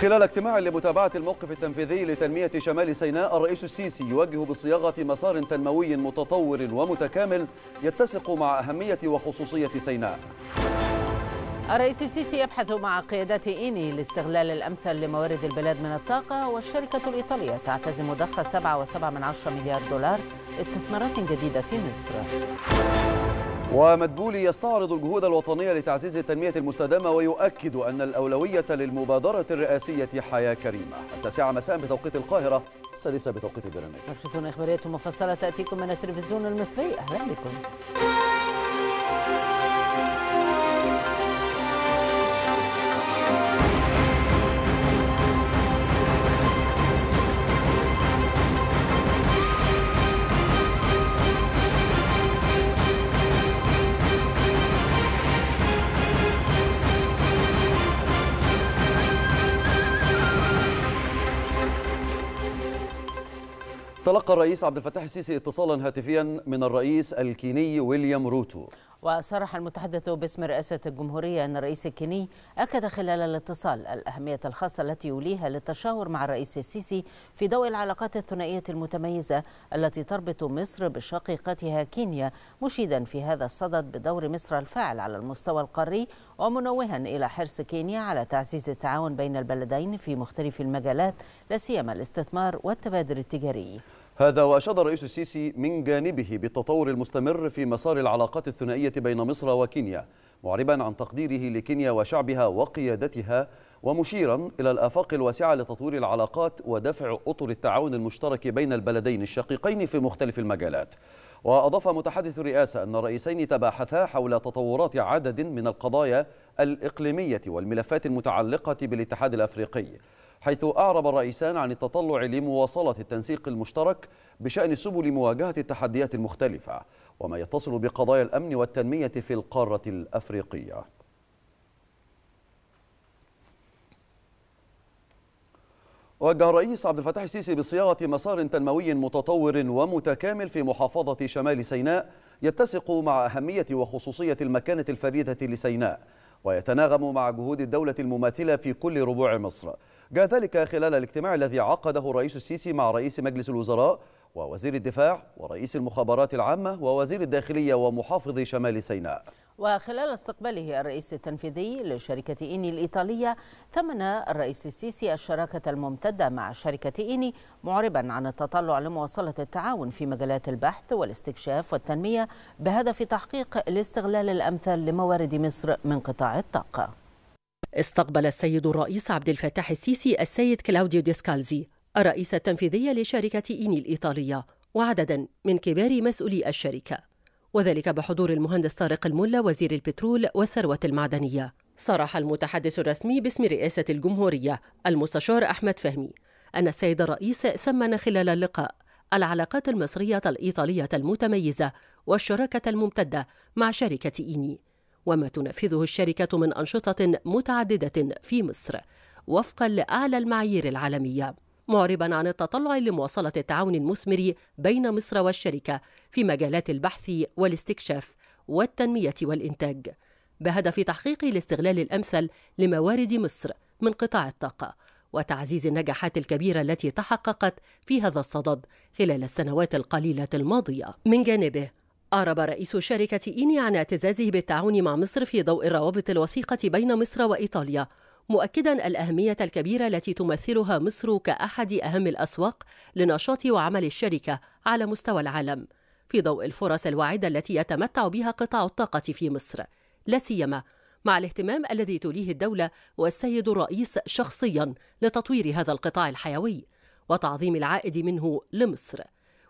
خلال اجتماع لمتابعة الموقف التنفيذي لتنمية شمال سيناء الرئيس السيسي يوجه بصياغة مسار تنموي متطور ومتكامل يتسق مع أهمية وخصوصية سيناء الرئيس السيسي يبحث مع قيادة إيني الاستغلال الأمثل لموارد البلاد من الطاقة والشركة الإيطالية تعتزم ضخ 7.7 مليار دولار استثمارات جديدة في مصر ومدبولي يستعرض الجهود الوطنية لتعزيز التنمية المستدامة ويؤكد أن الأولوية للمبادرة الرئاسية حياة كريمة التاسعة مساء بتوقيت القاهرة السادسة بتوقيت البرامج نشرتنا إخبارية مفصلة تأتيكم من التلفزيون المصري أهلا بكم تلقى الرئيس عبد الفتاح السيسي اتصالا هاتفيا من الرئيس الكيني ويليام روتو وصرح المتحدث باسم رئاسة الجمهورية أن الرئيس الكيني أكد خلال الاتصال الأهمية الخاصة التي يوليها للتشاور مع الرئيس السيسي في ضوء العلاقات الثنائية المتميزة التي تربط مصر بشقيقتها كينيا مشيدا في هذا الصدد بدور مصر الفاعل على المستوى القاري ومنوها إلى حرص كينيا على تعزيز التعاون بين البلدين في مختلف المجالات لا سيما الاستثمار والتبادل التجاري هذا وأشاد الرئيس السيسي من جانبه بالتطور المستمر في مسار العلاقات الثنائية بين مصر وكينيا معربا عن تقديره لكينيا وشعبها وقيادتها ومشيرا إلى الآفاق الواسعة لتطوير العلاقات ودفع أطر التعاون المشترك بين البلدين الشقيقين في مختلف المجالات وأضاف متحدث الرئاسة أن الرئيسين تباحثا حول تطورات عدد من القضايا الإقليمية والملفات المتعلقة بالاتحاد الأفريقي حيث أعرب الرئيسان عن التطلع لمواصلة التنسيق المشترك بشأن سبل مواجهة التحديات المختلفة وما يتصل بقضايا الأمن والتنمية في القارة الأفريقية وجه الرئيس عبد الفتاح السيسي بصياغة مسار تنموي متطور ومتكامل في محافظة شمال سيناء يتسق مع أهمية وخصوصية المكانة الفريدة لسيناء ويتناغم مع جهود الدولة المماثلة في كل ربوع مصر جاء ذلك خلال الاجتماع الذي عقده الرئيس السيسي مع رئيس مجلس الوزراء ووزير الدفاع ورئيس المخابرات العامة ووزير الداخلية ومحافظ شمال سيناء وخلال استقباله الرئيس التنفيذي لشركة إيني الإيطالية ثمن الرئيس السيسي الشراكة الممتدة مع شركة إيني معربا عن التطلع لمواصلة التعاون في مجالات البحث والاستكشاف والتنمية بهدف تحقيق الاستغلال الأمثل لموارد مصر من قطاع الطاقة استقبل السيد الرئيس عبد الفتاح السيسي السيد كلاوديو ديسكالزي الرئيس التنفيذي لشركة إيني الإيطالية وعددا من كبار مسؤولي الشركة وذلك بحضور المهندس طارق الملا وزير البترول والثروة المعدنية صرح المتحدث الرسمي باسم رئاسة الجمهورية المستشار أحمد فهمي أن السيد الرئيس سمن خلال اللقاء العلاقات المصرية الإيطالية المتميزة والشراكة الممتدة مع شركة إيني وما تنفذه الشركة من أنشطة متعددة في مصر وفقا لأعلى المعايير العالمية معربا عن التطلع لمواصلة التعاون المثمر بين مصر والشركة في مجالات البحث والاستكشاف والتنمية والإنتاج بهدف تحقيق الاستغلال الأمثل لموارد مصر من قطاع الطاقة وتعزيز النجاحات الكبيرة التي تحققت في هذا الصدد خلال السنوات القليلة الماضية من جانبه أعرب رئيس شركة إيني عن اعتزازه بالتعاون مع مصر في ضوء الروابط الوثيقة بين مصر وإيطاليا مؤكدا الأهمية الكبيرة التي تمثلها مصر كأحد أهم الأسواق لنشاط وعمل الشركة على مستوى العالم في ضوء الفرص الواعدة التي يتمتع بها قطاع الطاقة في مصر لا سيما مع الاهتمام الذي توليه الدولة والسيد الرئيس شخصيا لتطوير هذا القطاع الحيوي وتعظيم العائد منه لمصر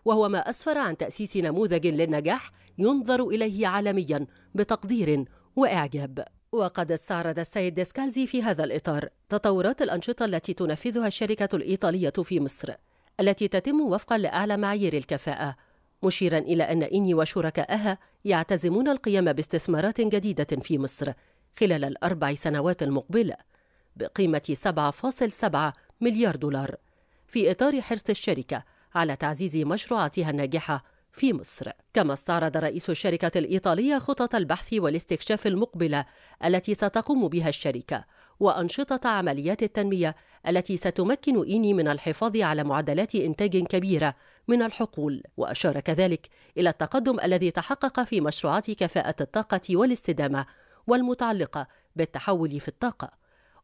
وهو ما أسفر عن تأسيس نموذج للنجاح ينظر إليه عالميا بتقدير وإعجاب وقد استعرض السيد ديسكالزي في هذا الإطار تطورات الأنشطة التي تنفذها الشركة الإيطالية في مصر التي تتم وفقا لأعلى معايير الكفاءة مشيرا إلى أن إني وشركائها يعتزمون القيام باستثمارات جديدة في مصر خلال الأربع سنوات المقبلة بقيمة 7.7 مليار دولار في إطار حرص الشركة على تعزيز مشروعاتها الناجحة في مصر كما استعرض رئيس الشركة الإيطالية خطط البحث والاستكشاف المقبلة التي ستقوم بها الشركة وأنشطة عمليات التنمية التي ستمكن إيني من الحفاظ على معدلات إنتاج كبيرة من الحقول وأشار كذلك إلى التقدم الذي تحقق في مشروعات كفاءة الطاقة والاستدامة والمتعلقة بالتحول في الطاقة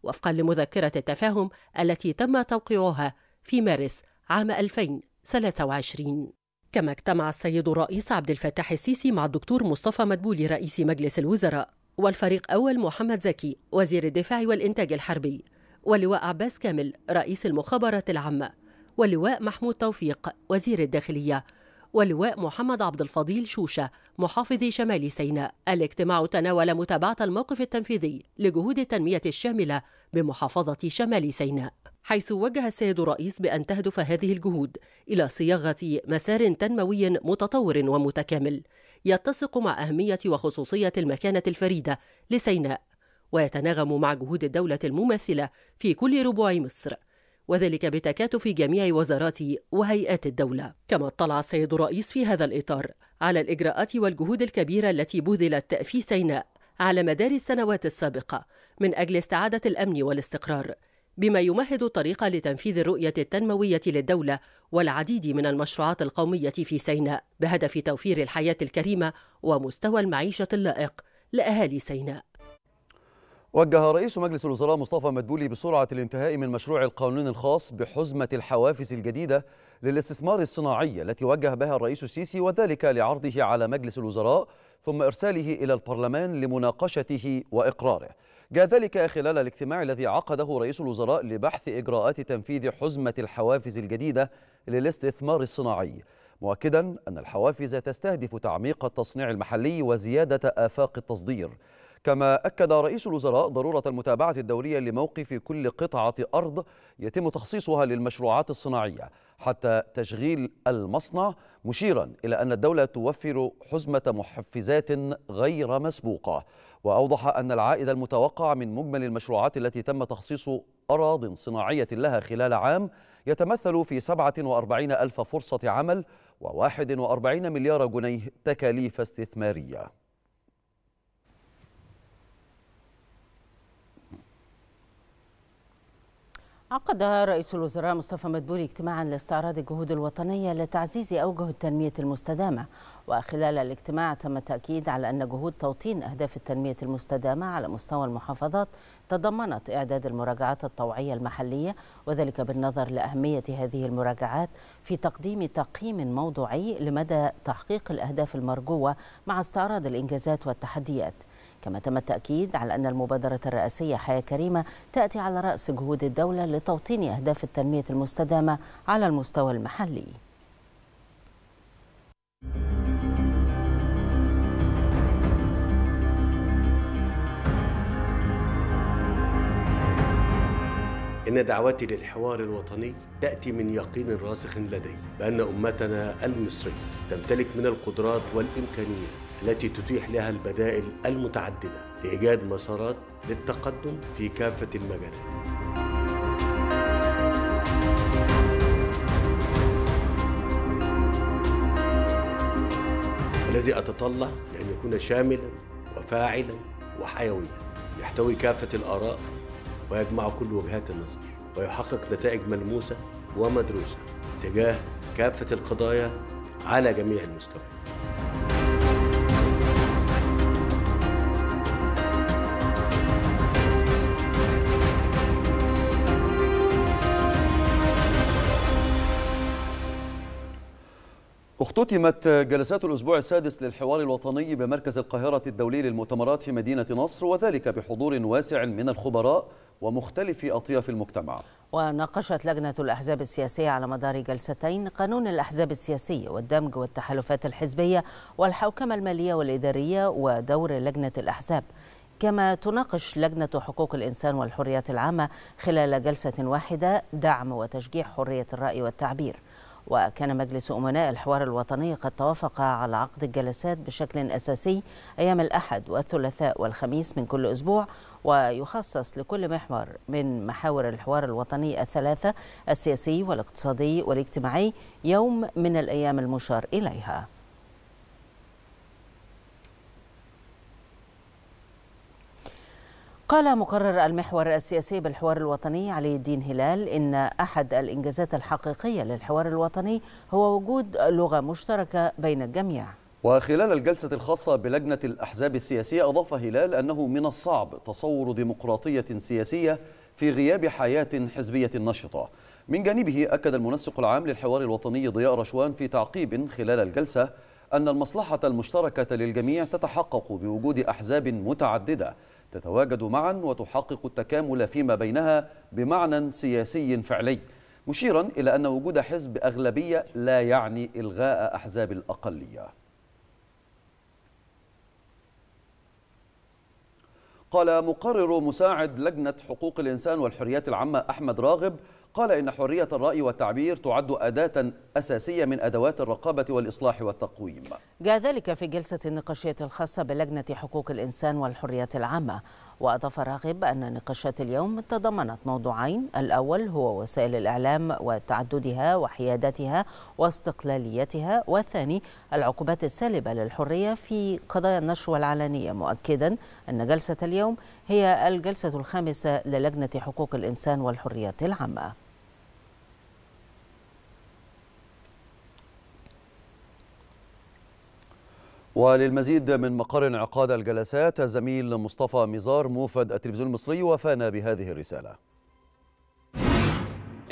وفقا لمذكرة التفاهم التي تم توقيعها في مارس عام 2000 23 كما اجتمع السيد الرئيس عبد الفتاح السيسي مع الدكتور مصطفى مدبولي رئيس مجلس الوزراء والفريق أول محمد زكي وزير الدفاع والإنتاج الحربي واللواء عباس كامل رئيس المخابرات العامة واللواء محمود توفيق وزير الداخلية واللواء محمد عبد الفضيل شوشة محافظ شمال سيناء الاجتماع تناول متابعة الموقف التنفيذي لجهود التنمية الشاملة بمحافظة شمال سيناء حيث وجه السيد الرئيس بأن تهدف هذه الجهود إلى صياغة مسار تنموي متطور ومتكامل يتسق مع أهمية وخصوصية المكانة الفريدة لسيناء ويتناغم مع جهود الدولة المماثلة في كل ربوع مصر وذلك بتكاتف جميع وزارات وهيئات الدولة كما اطلع السيد الرئيس في هذا الإطار على الإجراءات والجهود الكبيرة التي بذلت في سيناء على مدار السنوات السابقة من أجل استعادة الأمن والاستقرار بما يمهد الطريق لتنفيذ الرؤية التنموية للدولة والعديد من المشروعات القومية في سيناء بهدف توفير الحياة الكريمة ومستوى المعيشة اللائق لأهالي سيناء وجه رئيس مجلس الوزراء مصطفى مدبولي بسرعة الانتهاء من مشروع القانون الخاص بحزمة الحوافز الجديدة للاستثمار الصناعي التي وجه بها الرئيس السيسي وذلك لعرضه على مجلس الوزراء ثم إرساله إلى البرلمان لمناقشته وإقراره جاء ذلك خلال الاجتماع الذي عقده رئيس الوزراء لبحث إجراءات تنفيذ حزمة الحوافز الجديدة للاستثمار الصناعي مؤكدا أن الحوافز تستهدف تعميق التصنيع المحلي وزيادة آفاق التصدير كما أكد رئيس الوزراء ضرورة المتابعة الدولية لموقف كل قطعة أرض يتم تخصيصها للمشروعات الصناعية حتى تشغيل المصنع مشيرا إلى أن الدولة توفر حزمة محفزات غير مسبوقة وأوضح أن العائد المتوقع من مجمل المشروعات التي تم تخصيص أراض صناعية لها خلال عام يتمثل في 47 ألف فرصة عمل و41 مليار جنيه تكاليف استثمارية عقد رئيس الوزراء مصطفى مدبولي اجتماعا لاستعراض الجهود الوطنية لتعزيز أوجه التنمية المستدامة وخلال الاجتماع تم التأكيد على أن جهود توطين أهداف التنمية المستدامة على مستوى المحافظات تضمنت إعداد المراجعات الطوعية المحلية وذلك بالنظر لأهمية هذه المراجعات في تقديم تقييم موضوعي لمدى تحقيق الأهداف المرجوة مع استعراض الإنجازات والتحديات كما تم التأكيد على أن المبادرة الرئاسية حياة كريمة تأتي على رأس جهود الدولة لتوطين أهداف التنمية المستدامة على المستوى المحلي إن دعوتي للحوار الوطني تأتي من يقين راسخ لدي بأن أمتنا المصرية تمتلك من القدرات والإمكانيات التي تتيح لها البدائل المتعددة لإيجاد مسارات للتقدم في كافة المجالات الذي أتطلع لأن يكون شاملا وفاعلا وحيويا يحتوي كافة الآراء ويجمع كل وجهات النظر ويحقق نتائج ملموسة ومدروسة تجاه كافة القضايا على جميع المستويات اختتمت جلسات الأسبوع السادس للحوار الوطني بمركز القاهرة الدولي للمؤتمرات في مدينة نصر وذلك بحضور واسع من الخبراء ومختلف أطياف المجتمع وناقشت لجنة الأحزاب السياسية على مدار جلستين قانون الأحزاب السياسية والدمج والتحالفات الحزبية والحوكمة المالية والإدارية ودور لجنة الأحزاب كما تناقش لجنة حقوق الإنسان والحريات العامة خلال جلسة واحدة دعم وتشجيع حرية الرأي والتعبير وكان مجلس أمناء الحوار الوطني قد توافق على عقد الجلسات بشكل أساسي أيام الأحد والثلاثاء والخميس من كل أسبوع ويخصص لكل محور من محاور الحوار الوطني الثلاثة السياسي والاقتصادي والاجتماعي يوم من الأيام المشار إليها قال مقرر المحور السياسي بالحوار الوطني علي الدين هلال إن أحد الإنجازات الحقيقية للحوار الوطني هو وجود لغة مشتركة بين الجميع وخلال الجلسة الخاصة بلجنة الأحزاب السياسية أضاف هلال أنه من الصعب تصور ديمقراطية سياسية في غياب حياة حزبية نشطة من جانبه أكد المنسق العام للحوار الوطني ضياء رشوان في تعقيب خلال الجلسة أن المصلحة المشتركة للجميع تتحقق بوجود أحزاب متعددة تتواجد معا وتحقق التكامل فيما بينها بمعنى سياسي فعلي مشيرا إلى أن وجود حزب أغلبية لا يعني إلغاء أحزاب الأقلية قال مقرر مساعد لجنة حقوق الإنسان والحريات العامة أحمد راغب قال إن حرية الرأي والتعبير تعد أداة أساسية من أدوات الرقابة والإصلاح والتقويم جاء ذلك في جلسة النقاشية الخاصة بلجنة حقوق الإنسان والحريات العامة وأضاف راغب أن نقاشات اليوم تضمنت موضوعين الأول هو وسائل الإعلام وتعددها وحيادتها واستقلاليتها والثاني العقوبات السالبة للحرية في قضايا النشر والعلنية مؤكدا أن جلسة اليوم هي الجلسة الخامسة للجنة حقوق الإنسان والحريات العامة وللمزيد من مقر انعقاد الجلسات الزميل مصطفى مزار موفد التلفزيون المصري وفانا بهذه الرساله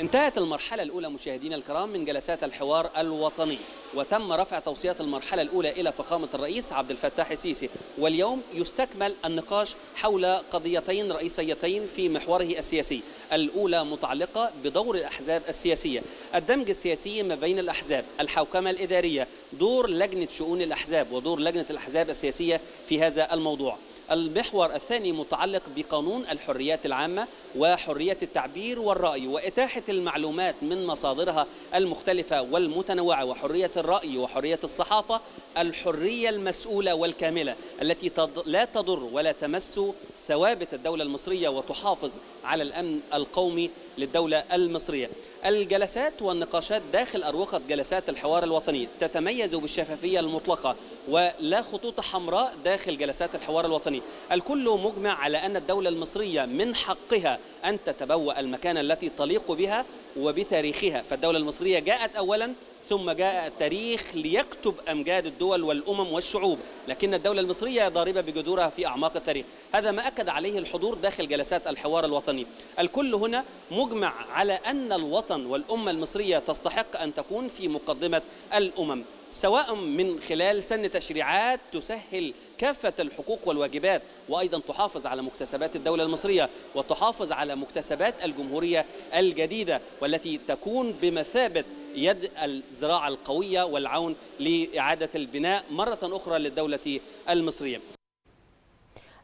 انتهت المرحلة الأولى مشاهدينا الكرام من جلسات الحوار الوطني وتم رفع توصيات المرحلة الأولى إلى فخامة الرئيس عبد الفتاح السيسي واليوم يستكمل النقاش حول قضيتين رئيسيتين في محوره السياسي الأولى متعلقة بدور الأحزاب السياسية الدمج السياسي ما بين الأحزاب الحوكمة الإدارية دور لجنة شؤون الأحزاب ودور لجنة الأحزاب السياسية في هذا الموضوع المحور الثاني متعلق بقانون الحريات العامة وحرية التعبير والرأي وإتاحة المعلومات من مصادرها المختلفة والمتنوعة وحرية الرأي وحرية الصحافة الحرية المسؤولة والكاملة التي لا تضر ولا تمس ثوابت الدولة المصرية وتحافظ على الأمن القومي للدولة المصرية الجلسات والنقاشات داخل أروقة جلسات الحوار الوطني تتميز بالشفافية المطلقة ولا خطوط حمراء داخل جلسات الحوار الوطني الكل مجمع على أن الدولة المصرية من حقها أن تتبوأ المكان التي تليق بها وبتاريخها فالدولة المصرية جاءت أولا ثم جاء التاريخ ليكتب أمجاد الدول والأمم والشعوب لكن الدولة المصرية ضاربة بجذورها في أعماق التاريخ هذا ما أكد عليه الحضور داخل جلسات الحوار الوطني الكل هنا مجمع على أن الوطن والأمة المصرية تستحق أن تكون في مقدمة الأمم سواء من خلال سن تشريعات تسهل كافة الحقوق والواجبات وأيضا تحافظ على مكتسبات الدولة المصرية وتحافظ على مكتسبات الجمهورية الجديدة والتي تكون بمثابة يد الزراعة القوية والعون لإعادة البناء مرة أخرى للدولة المصرية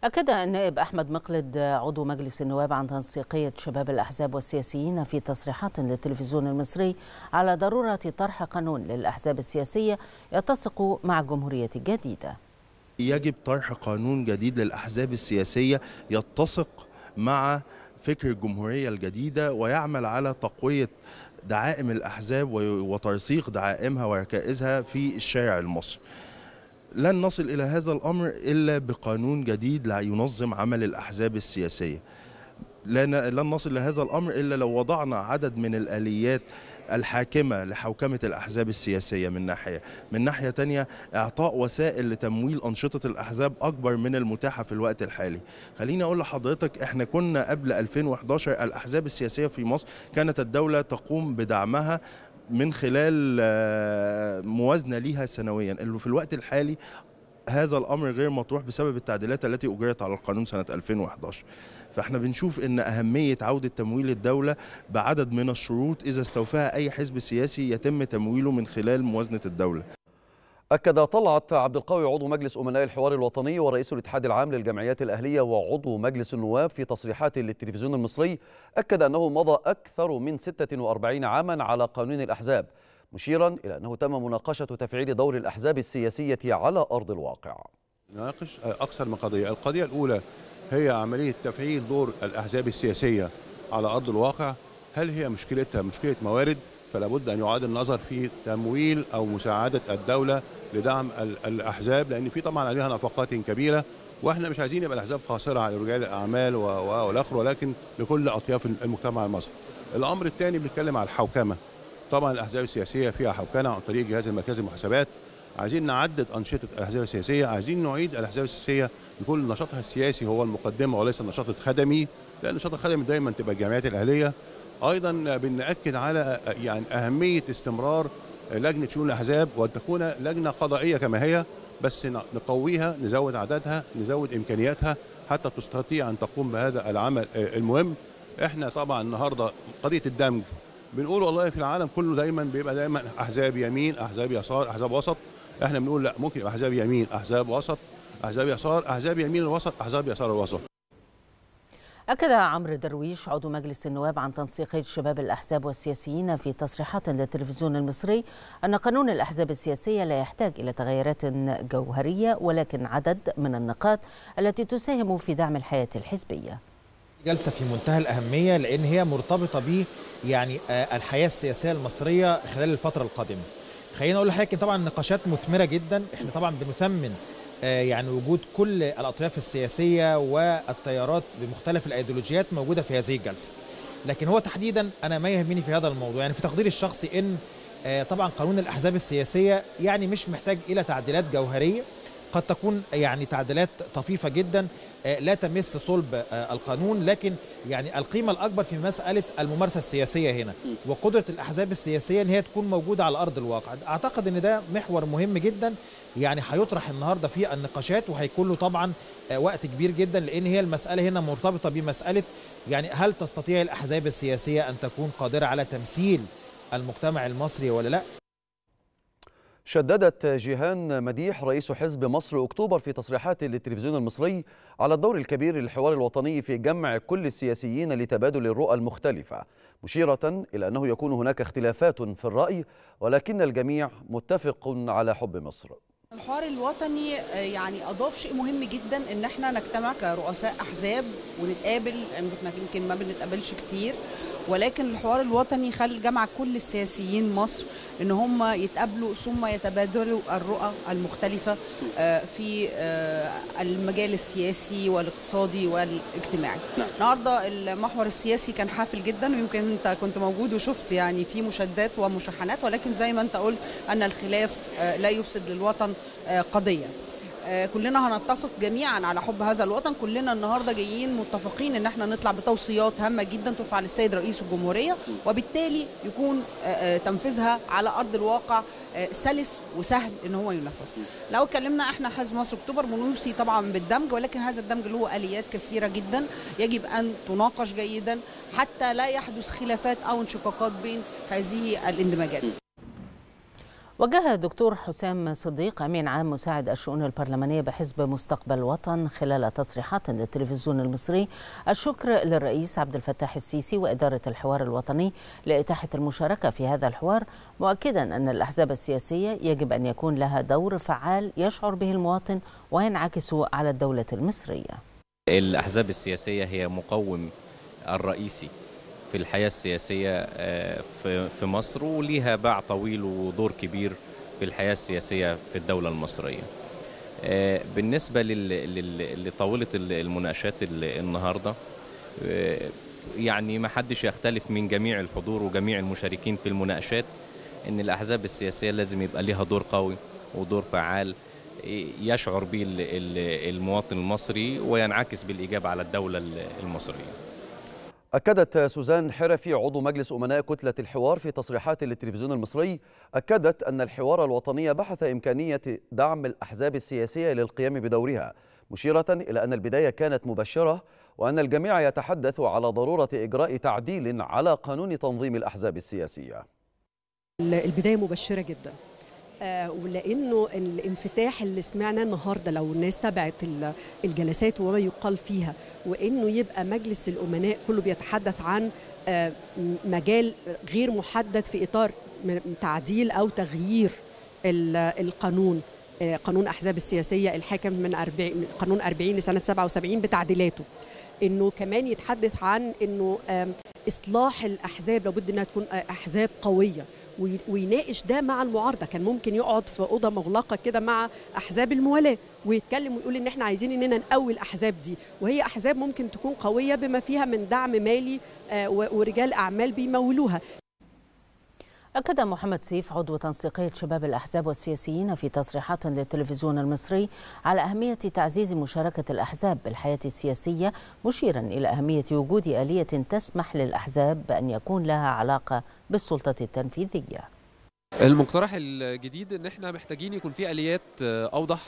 أكد النائب أحمد مقلد عضو مجلس النواب عن تنسيقية شباب الأحزاب والسياسيين في تصريحات للتلفزيون المصري على ضرورة طرح قانون للأحزاب السياسية يتسق مع الجمهورية الجديدة يجب طرح قانون جديد للأحزاب السياسية يتسق مع فكر الجمهورية الجديدة ويعمل على تقوية دعائم الأحزاب وترسيخ دعائمها وركائزها في الشارع المصري لن نصل إلى هذا الأمر إلا بقانون جديد لا ينظم عمل الأحزاب السياسية لن نصل إلى هذا الأمر إلا لو وضعنا عدد من الآليات الحاكمة لحوكمة الأحزاب السياسية من ناحية من ناحية تانية إعطاء وسائل لتمويل أنشطة الأحزاب أكبر من المتاحة في الوقت الحالي خليني أقول لحضرتك إحنا كنا قبل 2011 الأحزاب السياسية في مصر كانت الدولة تقوم بدعمها من خلال آه، موازنة ليها سنويا اللي في الوقت الحالي هذا الأمر غير مطروح بسبب التعديلات التي أجريت على القانون سنة 2011 فاحنا بنشوف ان اهميه عوده تمويل الدوله بعدد من الشروط اذا استوفاها اي حزب سياسي يتم تمويله من خلال موازنه الدوله أكد طلعت عبد القوي عضو مجلس أمناء الحوار الوطني ورئيس الاتحاد العام للجمعيات الأهلية وعضو مجلس النواب في تصريحات للتلفزيون المصري أكد أنه مضى أكثر من 46 عاما على قانون الأحزاب مشيرا إلى أنه تم مناقشة تفعيل دور الأحزاب السياسية على أرض الواقع نناقش أكثر من قضية القضية الأولى هي عملية تفعيل دور الأحزاب السياسية على أرض الواقع هل هي مشكلتها مشكلة موارد فلا بد أن يعاد النظر في تمويل أو مساعدة الدولة لدعم الأحزاب لأن في طبعا عليها نفقات كبيرة واحنا مش عايزين يبقى الاحزاب قاصره على رجال الاعمال والاخر ولكن لكل اطياف المجتمع المصري. الامر الثاني بنتكلم على الحوكمه. طبعا الاحزاب السياسيه فيها حوكمه عن طريق جهاز المركزي للمحاسبات عايزين نعدد أنشطة الأحزاب السياسية عايزين نعيد الأحزاب السياسية يكون نشاطها السياسي هو المقدمة وليس النشاط الخدمي لأن النشاط الخدمي دايما تبقى الجمعيات الأهلية أيضا بنأكد على يعني أهمية استمرار لجنة شؤون الأحزاب وأن تكون لجنة قضائية كما هي بس نقويها نزود عددها نزود إمكانياتها حتى تستطيع أن تقوم بهذا العمل آه، المهم احنا طبعا النهارده قضيه الدمج بنقول والله في العالم كله دايما بيبقى دايما احزاب يمين احزاب يسار احزاب وسط احنا بنقول لا ممكن يبقى احزاب يمين احزاب وسط احزاب يسار احزاب يمين الوسط احزاب يسار الوسط أكد عمرو درويش عضو مجلس النواب عن تنسيق شباب الأحزاب والسياسيين في تصريحات للتلفزيون المصري أن قانون الأحزاب السياسية لا يحتاج إلى تغيرات جوهرية ولكن عدد من النقاط التي تساهم في دعم الحياة الحزبية جلسة في منتهى الأهمية لأن هي مرتبطة به يعني آه، الحياة السياسية المصرية خلال الفترة القادمة خليني اقول لحضرتك طبعا نقاشات مثمره جدا احنا طبعا بنثمن آه، يعني وجود كل الاطياف السياسيه والتيارات بمختلف الايديولوجيات موجوده في هذه الجلسه لكن هو تحديدا انا ما يهمني في هذا الموضوع يعني في تقديري الشخصي ان آه، طبعا قانون الاحزاب السياسيه يعني مش محتاج الى تعديلات جوهريه قد تكون يعني تعديلات طفيفه جدا آه، لا تمس صلب آه، القانون لكن يعني القيمه الاكبر في مساله الممارسه السياسيه هنا وقدره الاحزاب السياسيه ان هي تكون موجوده على ارض الواقع اعتقد ان ده محور مهم جدا يعني هيطرح النهارده في النقاشات وهيكون له طبعا آه، وقت كبير جدا لان هي المساله هنا مرتبطه بمساله يعني هل تستطيع الاحزاب السياسيه ان تكون قادره على تمثيل المجتمع المصري ولا لا شددت جيهان مديح رئيس حزب مصر أكتوبر في تصريحات للتلفزيون المصري على الدور الكبير للحوار الوطني في جمع كل السياسيين لتبادل الرؤى المختلفة مشيرة إلى أنه يكون هناك اختلافات في الرأي ولكن الجميع متفق على حب مصر الحوار الوطني آه، يعني اضاف شيء مهم جدا ان احنا نجتمع كرؤساء احزاب ونتقابل يمكن يعني ما بنتقابلش كتير ولكن الحوار الوطني خل جمع كل السياسيين مصر ان هم يتقابلوا ثم يتبادلوا الرؤى المختلفه آه، في آه، المجال السياسي والاقتصادي والاجتماعي. نعم. النهارده المحور السياسي كان حافل جدا ويمكن انت كنت موجود وشفت يعني في مشادات ومشاحنات ولكن زي ما انت قلت ان الخلاف آه، لا يفسد للوطن قضيه. آه، كلنا هنتفق جميعا على حب هذا الوطن كلنا النهارده جايين متفقين ان احنا نطلع بتوصيات هامه جدا ترفع للسيد رئيس الجمهوريه وبالتالي يكون آه، آه، تنفيذها على ارض الواقع سلس وسهل ان هو ينفذ لو اتكلمنا احنا حزب مصر اكتوبر بنوصي طبعا بالدمج ولكن هذا الدمج له اليات كثيره جدا يجب ان تناقش جيدا حتى لا يحدث خلافات او انشقاقات بين هذه الاندماجات وجه الدكتور حسام صديق امين عام مساعد الشؤون البرلمانيه بحزب مستقبل وطن خلال تصريحات للتلفزيون المصري الشكر للرئيس عبد الفتاح السيسي واداره الحوار الوطني لاتاحه المشاركه في هذا الحوار مؤكدا ان الاحزاب السياسيه يجب ان يكون لها دور فعال يشعر به المواطن وينعكس على الدوله المصريه. الاحزاب السياسيه هي مقوم الرئيسي في الحياة السياسية آه، في مصر وليها باع طويل ودور كبير في الحياة السياسية في الدولة المصرية آه، بالنسبة لطاولة المناقشات النهاردة آه، يعني ما حدش يختلف من جميع الحضور وجميع المشاركين في المناقشات ان الاحزاب السياسيه لازم يبقى ليها دور قوي ودور فعال يشعر به المواطن المصري وينعكس بالايجاب على الدوله المصريه أكدت سوزان حرفي عضو مجلس أمناء كتلة الحوار في تصريحات للتلفزيون المصري أكدت أن الحوار الوطني بحث إمكانية دعم الأحزاب السياسية للقيام بدورها مشيرة إلى أن البداية كانت مبشرة وأن الجميع يتحدث على ضرورة إجراء تعديل على قانون تنظيم الأحزاب السياسية البداية مبشرة جدا آه، ولانه الانفتاح اللي سمعنا النهارده لو الناس تابعت الجلسات وما يقال فيها وانه يبقى مجلس الامناء كله بيتحدث عن آه، مجال غير محدد في اطار تعديل او تغيير القانون آه، قانون احزاب السياسيه الحاكم من 40 قانون 40 لسنه 77 بتعديلاته انه كمان يتحدث عن انه اصلاح الاحزاب لابد انها تكون احزاب قويه ويناقش ده مع المعارضه كان ممكن يقعد في اوضه مغلقه كده مع احزاب الموالاه ويتكلم ويقول ان احنا عايزين اننا نقوي الاحزاب دي وهي احزاب ممكن تكون قويه بما فيها من دعم مالي آه، ورجال اعمال بيمولوها أكد محمد سيف عضو تنسيقية شباب الأحزاب والسياسيين في تصريحات للتلفزيون المصري على أهمية تعزيز مشاركة الأحزاب بالحياة السياسية مشيرا إلى أهمية وجود آلية تسمح للأحزاب بأن يكون لها علاقة بالسلطة التنفيذية المقترح الجديد ان احنا محتاجين يكون في اليات اوضح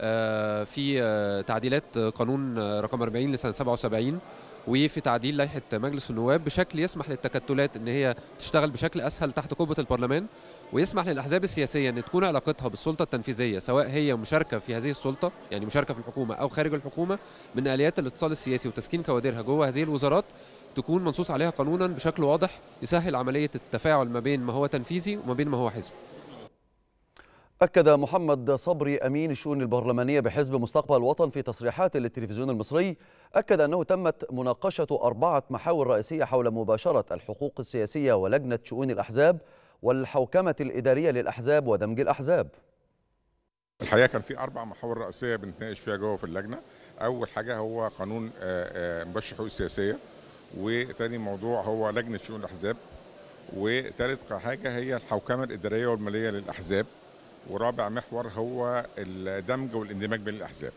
آه، في آه، تعديلات قانون رقم 40 لسنه 77 وفي تعديل لائحه مجلس النواب بشكل يسمح للتكتلات ان هي تشتغل بشكل اسهل تحت قبه البرلمان ويسمح للاحزاب السياسيه ان تكون علاقتها بالسلطه التنفيذيه سواء هي مشاركه في هذه السلطه يعني مشاركه في الحكومه او خارج الحكومه من اليات الاتصال السياسي وتسكين كوادرها جوه هذه الوزارات تكون منصوص عليها قانونا بشكل واضح يسهل عمليه التفاعل ما بين ما هو تنفيذي وما بين ما هو حزب أكد محمد صبري أمين الشؤون البرلمانية بحزب مستقبل الوطن في تصريحات للتلفزيون المصري أكد أنه تمت مناقشة أربعة محاور رئيسية حول مباشرة الحقوق السياسية ولجنة شؤون الأحزاب والحوكمة الإدارية للأحزاب ودمج الأحزاب الحقيقه كان في اربع محاور رئيسيه بنتناقش فيها جوه في اللجنه اول حاجه هو قانون آه، آه، مباشر الحقوق السياسيه وثاني موضوع هو لجنه شؤون الاحزاب وثالث حاجه هي الحوكمه الاداريه والماليه للاحزاب ورابع محور هو الدمج والاندماج بين الاحزاب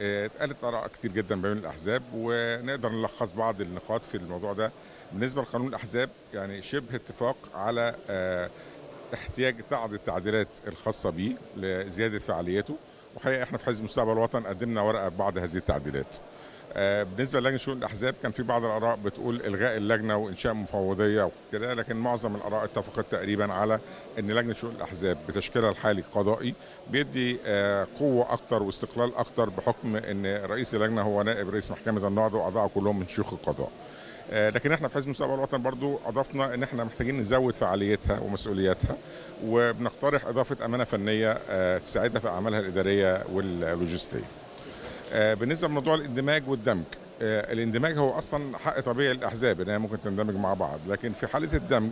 آه، اتقالت اراء كتير جدا بين الاحزاب ونقدر نلخص بعض النقاط في الموضوع ده بالنسبه لقانون الاحزاب يعني شبه اتفاق على آه، احتياج بعض التعديلات الخاصه به لزياده فعاليته وحقيقه احنا في حزب مستقبل الوطن قدمنا ورقه ببعض هذه التعديلات آه، بالنسبه للجنه شؤون الاحزاب كان في بعض الاراء بتقول الغاء اللجنه وانشاء مفوضيه وكده لكن معظم الاراء اتفقت تقريبا على ان لجنه شؤون الاحزاب بتشكيلها الحالي قضائي بيدي آه، قوه اكتر واستقلال اكتر بحكم ان رئيس اللجنه هو نائب رئيس محكمه النقض واعضائها كلهم من شيوخ القضاء. آه، لكن احنا في حزب مستقبل الوطن برضو اضفنا ان احنا محتاجين نزود فعاليتها ومسؤولياتها وبنقترح اضافه امانه فنيه تساعدنا في اعمالها الاداريه واللوجستيه. آه، بالنسبه لموضوع الاندماج والدمج آه، الاندماج هو اصلا حق طبيعي للاحزاب ان هي ممكن تندمج مع بعض لكن في حاله الدمج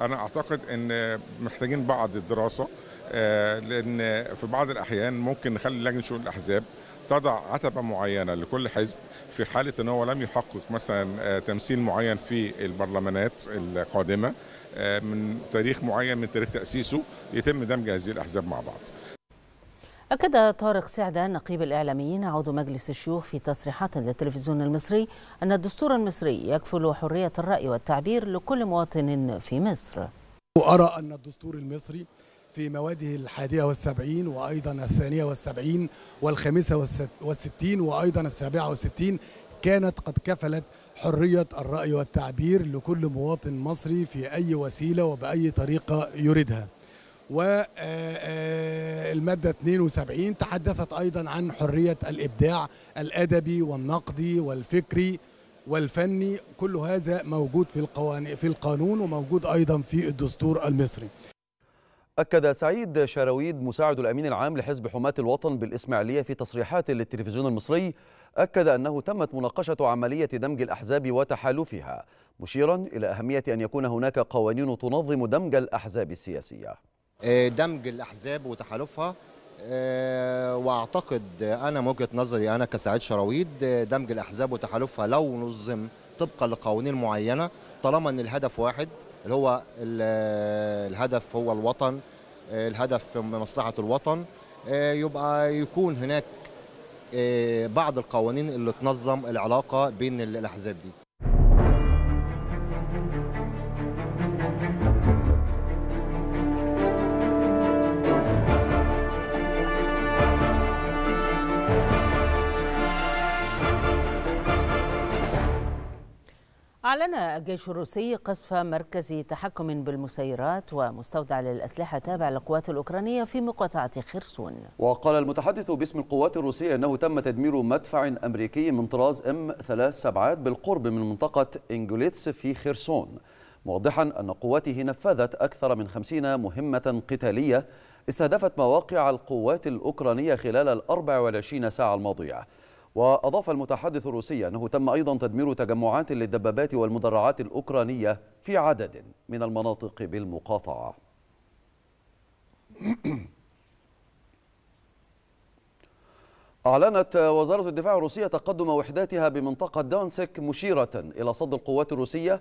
انا اعتقد ان محتاجين بعض الدراسه آه، لان في بعض الاحيان ممكن نخلي لجنه شؤون الاحزاب تضع عتبه معينه لكل حزب في حاله ان هو لم يحقق مثلا تمثيل معين في البرلمانات القادمه من تاريخ معين من تاريخ تاسيسه يتم دمج هذه الاحزاب مع بعض. أكد طارق سعدة نقيب الإعلاميين عضو مجلس الشيوخ في تصريحات للتلفزيون المصري أن الدستور المصري يكفل حرية الرأي والتعبير لكل مواطن في مصر أرى أن الدستور المصري في مواده الحادية والسبعين وأيضا الثانية والسبعين والخامسة والستين وأيضا السابعة والستين كانت قد كفلت حرية الرأي والتعبير لكل مواطن مصري في أي وسيلة وبأي طريقة يريدها والمادة آه، آه، 72 تحدثت أيضا عن حرية الإبداع الأدبي والنقدي والفكري والفني كل هذا موجود في القوانين في القانون وموجود أيضا في الدستور المصري أكد سعيد شراويد مساعد الأمين العام لحزب حماة الوطن بالإسماعيلية في تصريحات للتلفزيون المصري أكد أنه تمت مناقشة عملية دمج الأحزاب وتحالفها مشيرا إلى أهمية أن يكون هناك قوانين تنظم دمج الأحزاب السياسية آه، دمج الاحزاب وتحالفها آه، واعتقد انا من وجهه نظري انا كسعيد شراويد آه، دمج الاحزاب وتحالفها لو نظم طبقا لقوانين معينه طالما ان الهدف واحد اللي هو الهدف هو الوطن الهدف مصلحه الوطن يبقى يكون هناك بعض القوانين اللي تنظم العلاقه بين الاحزاب دي أعلن الجيش الروسي قصف مركز تحكم بالمسيرات ومستودع للأسلحة تابع للقوات الأوكرانية في مقاطعة خرسون وقال المتحدث باسم القوات الروسية أنه تم تدمير مدفع أمريكي من طراز ام ثلاث سبعات بالقرب من منطقة إنجوليتس في خرسون موضحا أن قواته نفذت أكثر من خمسين مهمة قتالية استهدفت مواقع القوات الأوكرانية خلال الأربع والعشرين ساعة الماضية وأضاف المتحدث الروسي أنه تم أيضا تدمير تجمعات للدبابات والمدرعات الأوكرانية في عدد من المناطق بالمقاطعة أعلنت وزارة الدفاع الروسية تقدم وحداتها بمنطقة دانسك مشيرة إلى صد القوات الروسية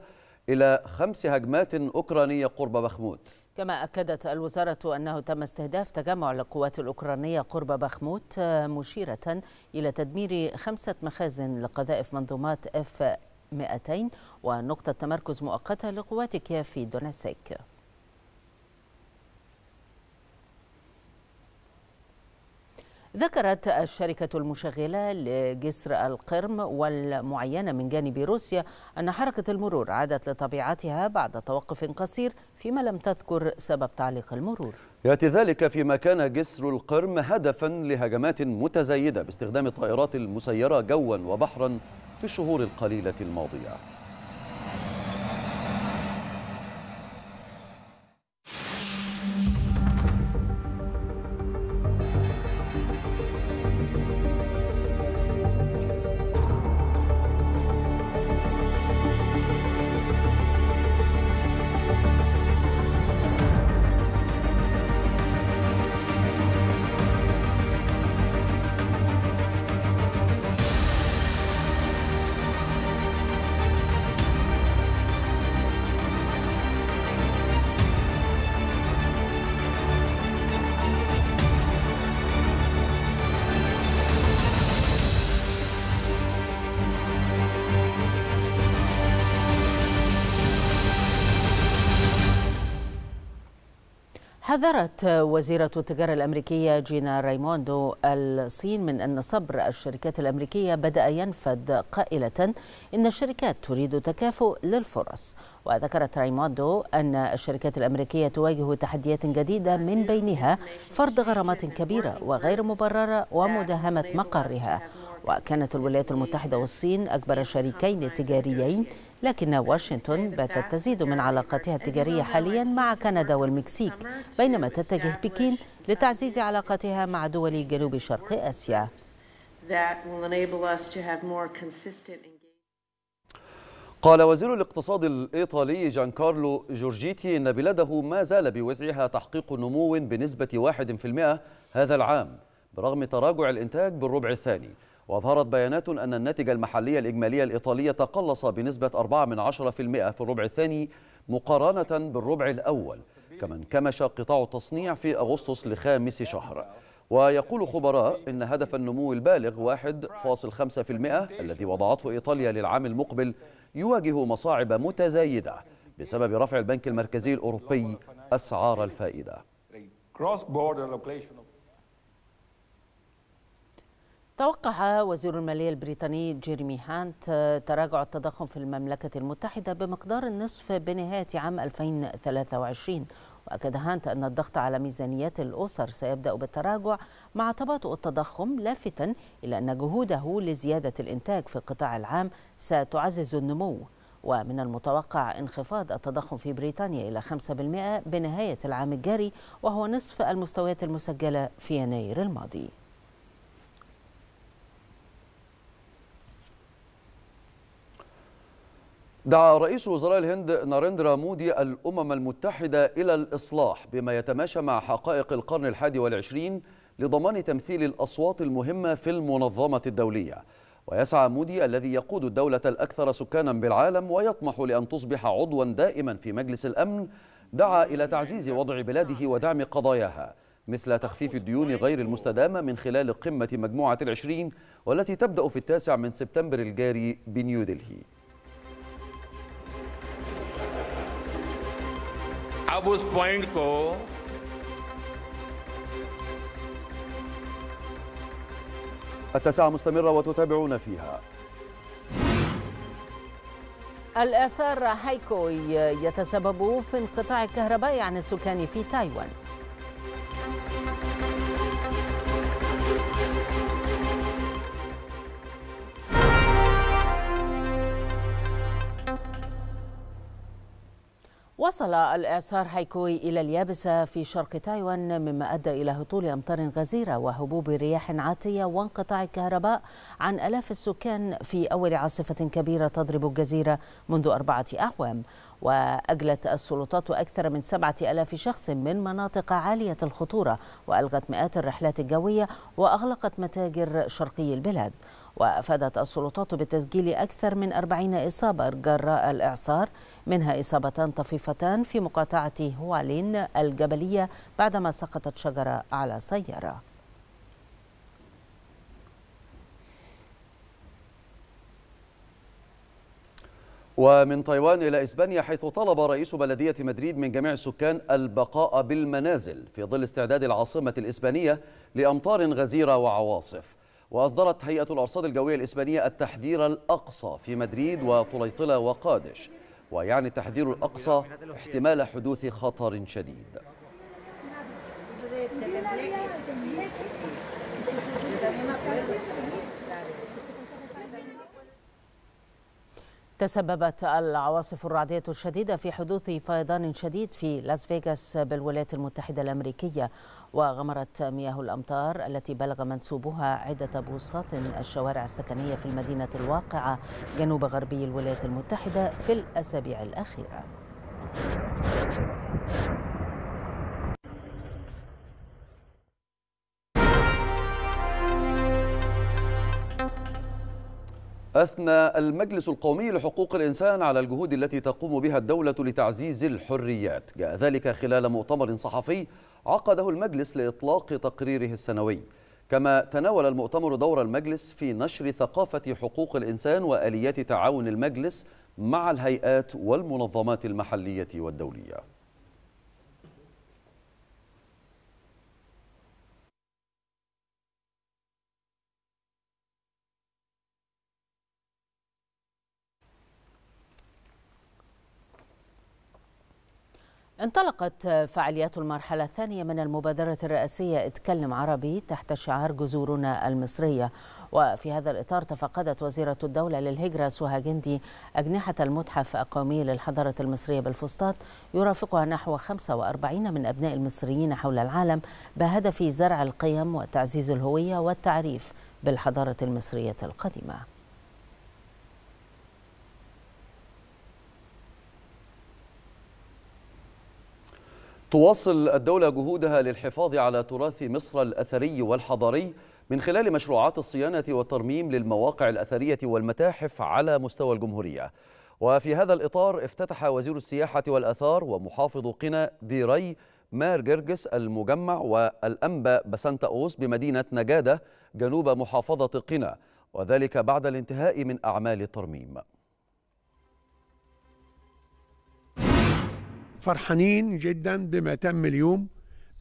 إلى خمس هجمات أوكرانية قرب بخموت كما أكدت الوزارة أنه تم استهداف تجمع للقوات الأوكرانية قرب بخموت آه، مشيرة إلى تدمير خمسة مخازن لقذائف منظومات F 200 ونقطة تمركز مؤقتة لقوات كييف في دونسيك ذكرت الشركة المشغلة لجسر القرم والمعينة من جانب روسيا أن حركة المرور عادت لطبيعتها بعد توقف قصير فيما لم تذكر سبب تعليق المرور يأتي ذلك فيما كان جسر القرم هدفا لهجمات متزايدة باستخدام الطائرات المسيرة جوا وبحرا في الشهور القليلة الماضية حذرت وزيرة التجارة الأمريكية جينا رايموندو الصين من أن صبر الشركات الأمريكية بدأ ينفد قائلة إن الشركات تريد تكافؤ للفرص وذكرت رايموندو أن الشركات الأمريكية تواجه تحديات جديدة من بينها فرض غرامات كبيرة وغير مبررة ومداهمة مقرها وكانت الولايات المتحدة والصين أكبر شريكين تجاريين لكن واشنطن باتت تزيد من علاقاتها التجارية حاليا مع كندا والمكسيك بينما تتجه بكين لتعزيز علاقاتها مع دول جنوب شرق آسيا قال وزير الاقتصاد الإيطالي جان كارلو جورجيتي إن بلاده ما زال بوسعها تحقيق نمو بنسبة 1% هذا العام برغم تراجع الإنتاج بالربع الثاني وأظهرت بيانات أن الناتج المحلي الإجمالي الإيطالي تقلص بنسبة 4 في الربع الثاني مقارنة بالربع الأول كما انكمش قطاع التصنيع في أغسطس لخامس شهر ويقول خبراء إن هدف النمو البالغ 1.5% الذي وضعته إيطاليا للعام المقبل يواجه مصاعب متزايدة بسبب رفع البنك المركزي الأوروبي أسعار الفائدة توقع وزير المالية البريطاني جيريمي هانت تراجع التضخم في المملكة المتحدة بمقدار النصف بنهاية عام 2023 وأكد هانت أن الضغط على ميزانيات الأسر سيبدأ بالتراجع مع تباطؤ التضخم لافتا إلى أن جهوده لزيادة الإنتاج في القطاع العام ستعزز النمو ومن المتوقع انخفاض التضخم في بريطانيا إلى 5% بنهاية العام الجاري وهو نصف المستويات المسجلة في يناير الماضي دعا رئيس وزراء الهند ناريندرا مودي الأمم المتحدة إلى الإصلاح بما يتماشى مع حقائق القرن الحادي والعشرين لضمان تمثيل الأصوات المهمة في المنظمة الدولية ويسعى مودي الذي يقود الدولة الأكثر سكانا بالعالم ويطمح لأن تصبح عضوا دائما في مجلس الأمن دعا إلى تعزيز وضع بلاده ودعم قضاياها مثل تخفيف الديون غير المستدامة من خلال قمة مجموعة العشرين والتي تبدأ في التاسع من سبتمبر الجاري بنيودلهي अब उस पॉइंट को التسعة مستمرة وتتابعون فيها الآثار هايكو يتسبب في انقطاع الكهرباء عن السكان في تايوان وصل الإعصار هايكوي إلى اليابسة في شرق تايوان مما أدى إلى هطول أمطار غزيرة وهبوب رياح عاتية وانقطاع الكهرباء عن ألاف السكان في أول عاصفة كبيرة تضرب الجزيرة منذ أربعة أعوام وأجلت السلطات أكثر من سبعة ألاف شخص من مناطق عالية الخطورة وألغت مئات الرحلات الجوية وأغلقت متاجر شرقي البلاد وأفادت السلطات بتسجيل أكثر من 40 إصابة جراء الإعصار منها إصابتان طفيفتان في مقاطعة هوالين الجبلية بعدما سقطت شجرة على سيارة ومن تايوان إلى إسبانيا حيث طلب رئيس بلدية مدريد من جميع السكان البقاء بالمنازل في ظل استعداد العاصمة الإسبانية لأمطار غزيرة وعواصف وأصدرت هيئة الأرصاد الجوية الإسبانية التحذير الأقصى في مدريد وطليطلة وقادش ويعني التحذير الأقصى احتمال حدوث خطر شديد تسببت العواصف الرعدية الشديدة في حدوث فيضان شديد في لاس فيغاس بالولايات المتحدة الأمريكية وغمرت مياه الأمطار التي بلغ منسوبها عدة بوصات الشوارع السكنية في المدينة الواقعة جنوب غربي الولايات المتحدة في الأسابيع الأخيرة. أثنى المجلس القومي لحقوق الإنسان على الجهود التي تقوم بها الدولة لتعزيز الحريات جاء ذلك خلال مؤتمر صحفي عقده المجلس لإطلاق تقريره السنوي كما تناول المؤتمر دور المجلس في نشر ثقافة حقوق الإنسان وآليات تعاون المجلس مع الهيئات والمنظمات المحلية والدولية انطلقت فعاليات المرحلة الثانية من المبادرة الرئاسية اتكلم عربي تحت شعار جذورنا المصرية وفي هذا الإطار تفقدت وزيرة الدولة للهجرة سوها جندي أجنحة المتحف القومي للحضارة المصرية بالفسطاط يرافقها نحو 45 من أبناء المصريين حول العالم بهدف زرع القيم وتعزيز الهوية والتعريف بالحضارة المصرية القديمة تواصل الدولة جهودها للحفاظ على تراث مصر الأثري والحضاري من خلال مشروعات الصيانة والترميم للمواقع الأثرية والمتاحف على مستوى الجمهورية وفي هذا الإطار افتتح وزير السياحة والأثار ومحافظ قنا ديري مار جرجس المجمع والأنبا بسانتا أوس بمدينة نجادة جنوب محافظة قنا وذلك بعد الانتهاء من أعمال الترميم فرحانين جدا بما تم اليوم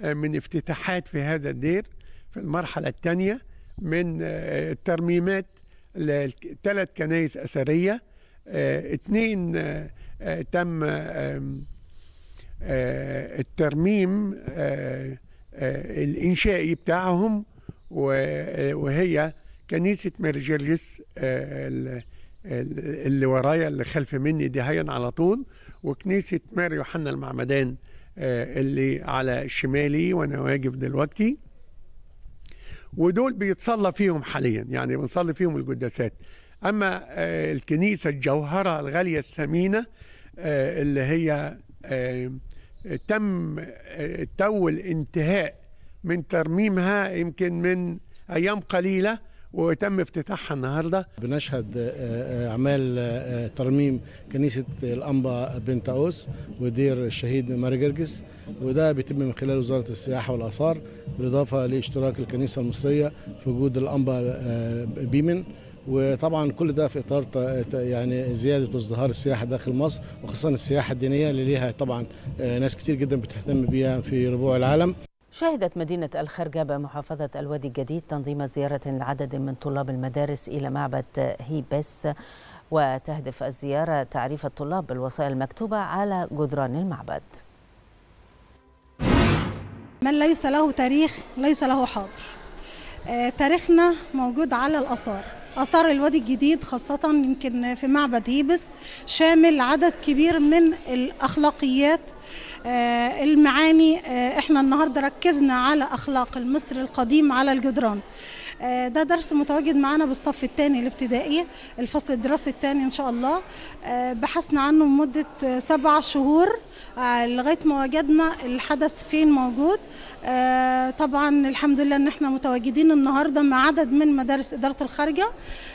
آه، من افتتاحات في هذا الدير في المرحلة الثانية من آه، ترميمات لثلاث كنائس أثرية آه، اثنين تم الترميم الإنشائي بتاعهم وهي كنيسة ميرجيليس اللي ورايا اللي خلف مني هين على طول وكنيسة ماري يوحنا المعمدان آه، اللي على شمالي وانا واقف دلوقتي ودول بيتصلى فيهم حاليا يعني بنصلي فيهم القداسات اما آه، الكنيسه الجوهره الغاليه الثمينه آه، اللي هي تم تو الانتهاء من ترميمها يمكن من ايام قليله وتم افتتاحها النهارده بنشهد آه، آه، اعمال آه، ترميم كنيسه الانبا بنت أوس ودير الشهيد ماري جرجس وده بيتم من خلال وزاره السياحه والاثار بالاضافه لاشتراك الكنيسه المصريه في وجود الانبا بيمن وطبعا كل ده في اطار يعني زياده وازدهار السياحه داخل مصر وخصوصا السياحه الدينيه اللي ليها طبعا ناس كتير جدا بتهتم بيها في ربوع العالم شهدت مدينة الخرجة محافظة الوادي الجديد تنظيم زيارة لعدد من طلاب المدارس إلى معبد هيبس وتهدف الزيارة تعريف الطلاب بالوصايا المكتوبة على جدران المعبد من ليس له تاريخ ليس له حاضر آه، تاريخنا موجود على الآثار آثار الوادي الجديد خاصة يمكن في معبد هيبس شامل عدد كبير من الأخلاقيات آه، المعاني آه، احنا النهاردة ركزنا على أخلاق المصر القديم على الجدران آه، ده درس متواجد معانا بالصف الثاني الابتدائي الفصل الدراسي الثاني ان شاء الله بحثنا عنه لمده سبع شهور لغايه ما وجدنا الحدث فين موجود آه، طبعا الحمد لله ان احنا متواجدين النهارده مع عدد من مدارس اداره الخارجه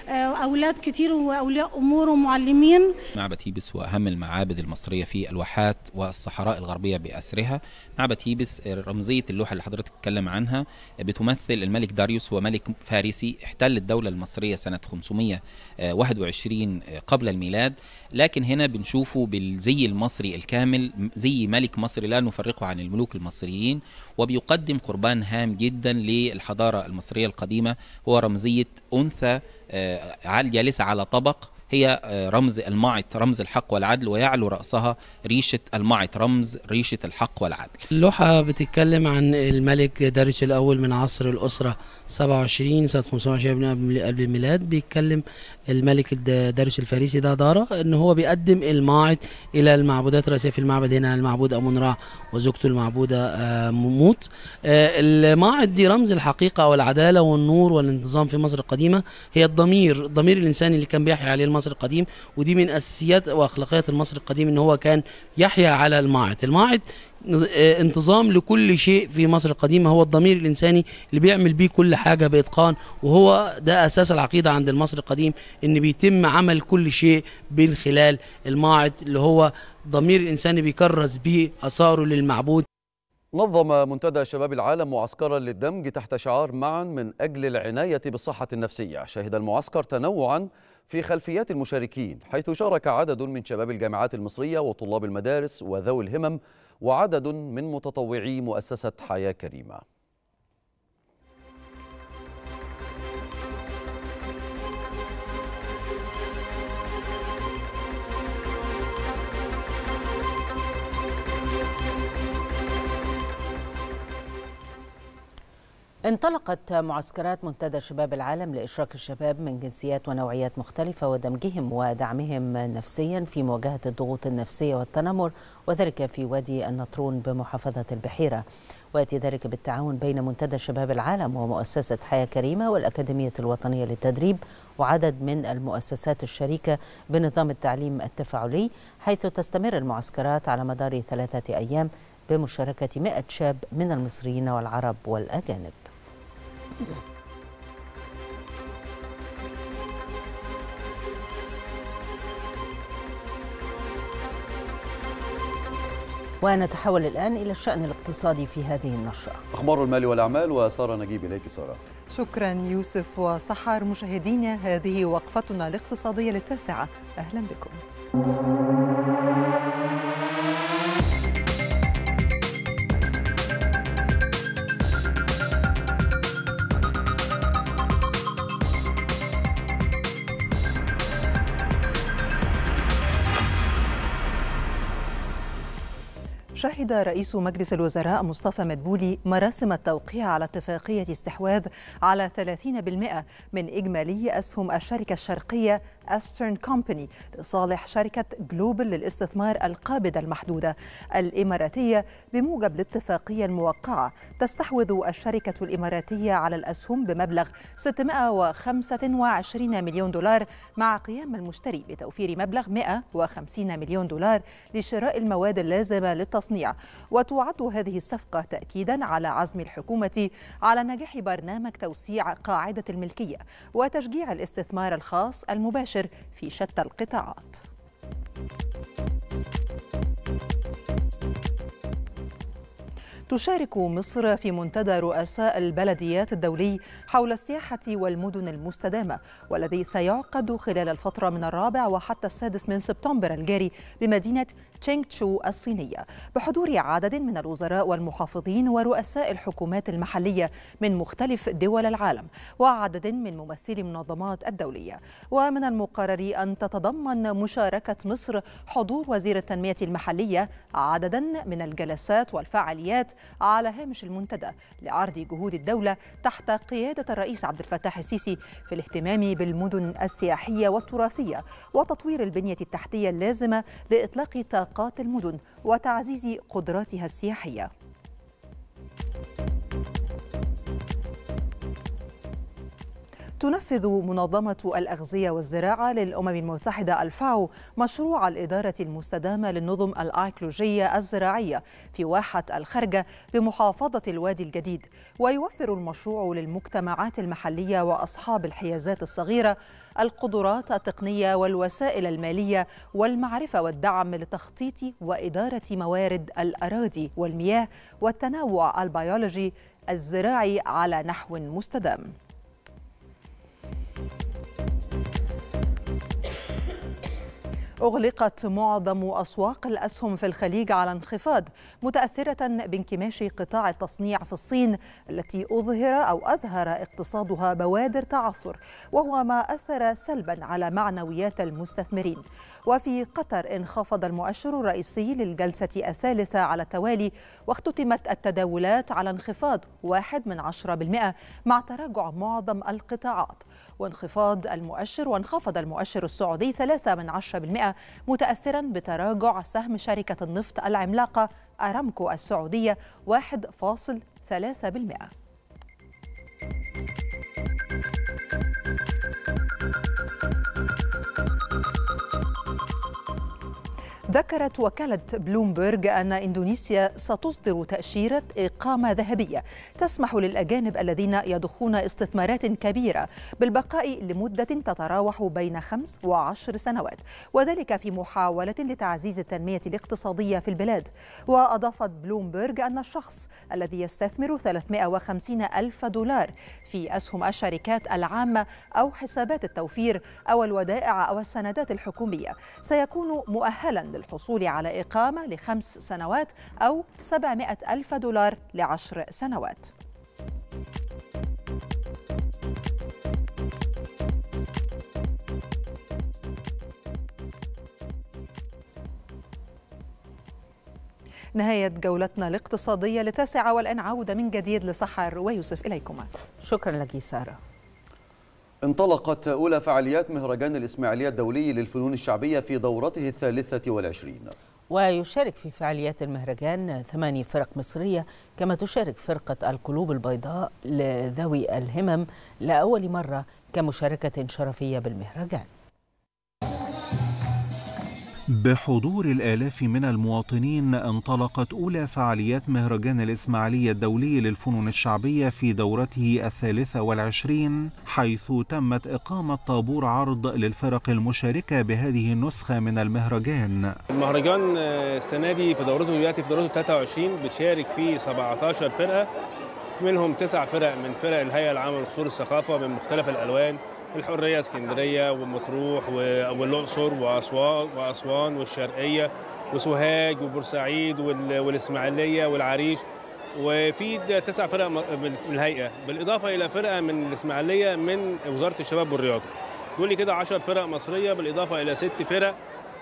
واولاد آه، اولاد كتير واولياء امور ومعلمين معبد هيبس واهم المعابد المصريه في الواحات والصحراء الغربيه باسرها معبد هيبس رمزيه اللوحه اللي حضرتك تتكلم عنها بتمثل الملك داريوس هو ملك فارسي احتل الدوله المصريه سنه 521 قبل الميلاد لكن هنا بنشوفه بالزي المصري الكامل زي ملك مصري لا نفرقه عن الملوك المصريين وبيقدم قربان هام جدا للحضارة المصرية القديمة هو رمزية أنثى آه، جالسة على طبق هي آه، رمز المعط رمز الحق والعدل ويعلو رأسها ريشة المعط رمز ريشة الحق والعدل اللوحة بتتكلم عن الملك داريوس الأول من عصر الأسرة 27 سنة 25 قبل الميلاد بيتكلم الملك داريوس الفارسي ده دارا ان هو بيقدم المعط الى المعبودات الرئيسيه في المعبد هنا المعبود امون را وزوجته المعبوده آه، موت آه، المعط دي رمز الحقيقه والعداله والنور والانتظام في مصر القديمه هي الضمير الضمير الإنساني اللي كان بيحيى عليه المصري القديم ودي من اساسيات واخلاقيات المصري القديم ان هو كان يحيا على الماعط الماعط آه، انتظام لكل شيء في مصر القديمه هو الضمير الانساني اللي بيعمل بيه كل حاجه باتقان وهو ده اساس العقيده عند المصري القديم ان بيتم عمل كل شيء من خلال الماعط اللي هو ضمير الانساني بيكرس بيه اثاره للمعبود نظم منتدى شباب العالم معسكرا للدمج تحت شعار معا من أجل العناية بالصحة النفسية شهد المعسكر تنوعا في خلفيات المشاركين حيث شارك عدد من شباب الجامعات المصرية وطلاب المدارس وذوي الهمم وعدد من متطوعي مؤسسة حياة كريمة انطلقت معسكرات منتدى شباب العالم لإشراك الشباب من جنسيات ونوعيات مختلفة ودمجهم ودعمهم نفسيا في مواجهة الضغوط النفسية والتنمر وذلك في وادي النطرون بمحافظة البحيرة ويأتي ذلك بالتعاون بين منتدى شباب العالم ومؤسسة حياة كريمة والأكاديمية الوطنية للتدريب وعدد من المؤسسات الشريكة بنظام التعليم التفاعلي حيث تستمر المعسكرات على مدار ثلاثة أيام بمشاركة 100 شاب من المصريين والعرب والأجانب ونتحول الآن إلى الشأن الاقتصادي في هذه النشرة أخبار المال والأعمال وسارة نجيب إليك سارة شكرا يوسف وصحار مشاهدينا هذه وقفتنا الاقتصادية للتاسعة أهلا بكم شهد رئيس مجلس الوزراء مصطفى مدبولي مراسم التوقيع على اتفاقية استحواذ على 30% من إجمالي أسهم الشركة الشرقية أسترن كومباني لصالح شركة جلوبل للاستثمار القابضة المحدودة الإماراتية بموجب الاتفاقية الموقعة تستحوذ الشركة الإماراتية على الأسهم بمبلغ 625 مليون دولار مع قيام المشتري بتوفير مبلغ 150 مليون دولار لشراء المواد اللازمة للتصوير التصنيع وتعد هذه الصفقة تأكيدا على عزم الحكومة على نجاح برنامج توسيع قاعدة الملكية وتشجيع الاستثمار الخاص المباشر في شتى القطاعات تشارك مصر في منتدى رؤساء البلديات الدولي حول السياحة والمدن المستدامة والذي سيعقد خلال الفترة من الرابع وحتى السادس من سبتمبر الجاري بمدينة تشينغ تشو الصينية بحضور عدد من الوزراء والمحافظين ورؤساء الحكومات المحلية من مختلف دول العالم وعدد من ممثلي المنظمات الدولية ومن المقرر أن تتضمن مشاركة مصر حضور وزير التنمية المحلية عددا من الجلسات والفعاليات على هامش المنتدى لعرض جهود الدولة تحت قيادة الرئيس عبد الفتاح السيسي في الاهتمام بالمدن السياحية والتراثية وتطوير البنية التحتية اللازمة لإطلاق طاقة علاقات المدن وتعزيز قدراتها السياحيه تنفذ منظمة الأغذية والزراعة للأمم المتحدة الفاو مشروع الإدارة المستدامة للنظم الأيكولوجية الزراعية في واحة الخرجة بمحافظة الوادي الجديد ويوفر المشروع للمجتمعات المحلية وأصحاب الحيازات الصغيرة القدرات التقنية والوسائل المالية والمعرفة والدعم لتخطيط وإدارة موارد الأراضي والمياه والتنوع البيولوجي الزراعي على نحو مستدام أغلقت معظم أسواق الأسهم في الخليج على انخفاض متأثرة بانكماش قطاع التصنيع في الصين التي أظهر أو أظهر اقتصادها بوادر تعثر وهو ما أثر سلبا على معنويات المستثمرين وفي قطر انخفض المؤشر الرئيسي للجلسة الثالثة على التوالي واختتمت التداولات على انخفاض واحد من عشرة بالمئة مع تراجع معظم القطاعات وانخفاض المؤشر وانخفض المؤشر السعودي 3 متأثرا بتراجع سهم شركة النفط العملاقة أرامكو السعودية 1.3% ذكرت وكالة بلومبرج أن إندونيسيا ستصدر تأشيرة إقامة ذهبية تسمح للأجانب الذين يضخون استثمارات كبيرة بالبقاء لمدة تتراوح بين خمس وعشر سنوات وذلك في محاولة لتعزيز التنمية الاقتصادية في البلاد وأضافت بلومبرج أن الشخص الذي يستثمر 350 ألف دولار في أسهم الشركات العامة أو حسابات التوفير أو الودائع أو السندات الحكومية سيكون مؤهلا للحصول على إقامة لخمس سنوات أو 700 ألف دولار لعشر سنوات نهاية جولتنا الاقتصادية لتاسعة والآن عودة من جديد لسحر ويوسف إليكما شكرا لك سارة انطلقت أولى فعاليات مهرجان الإسماعيلية الدولي للفنون الشعبية في دورته الثالثة والعشرين ويشارك في فعاليات المهرجان ثماني فرق مصرية كما تشارك فرقة القلوب البيضاء لذوي الهمم لأول مرة كمشاركة شرفية بالمهرجان بحضور الآلاف من المواطنين انطلقت أولى فعاليات مهرجان الإسماعيلية الدولي للفنون الشعبية في دورته الثالثة والعشرين حيث تمت إقامة طابور عرض للفرق المشاركة بهذه النسخة من المهرجان المهرجان آه، السنة دي في دورته دلوقتي في دورته 23 بتشارك فيه 17 فرقة منهم تسع فرق من فرق الهيئة العامة لقصور الثقافة من مختلف الألوان الحريه اسكندريه ومطروح والاقصر واسوان واسوان والشرقيه وسوهاج وبورسعيد والاسماعيليه والعريش وفي تسع فرق من الهيئه بالاضافه الى فرقه من الاسماعيليه من وزاره الشباب والرياضه كل كده 10 فرق مصريه بالاضافه الى ست فرق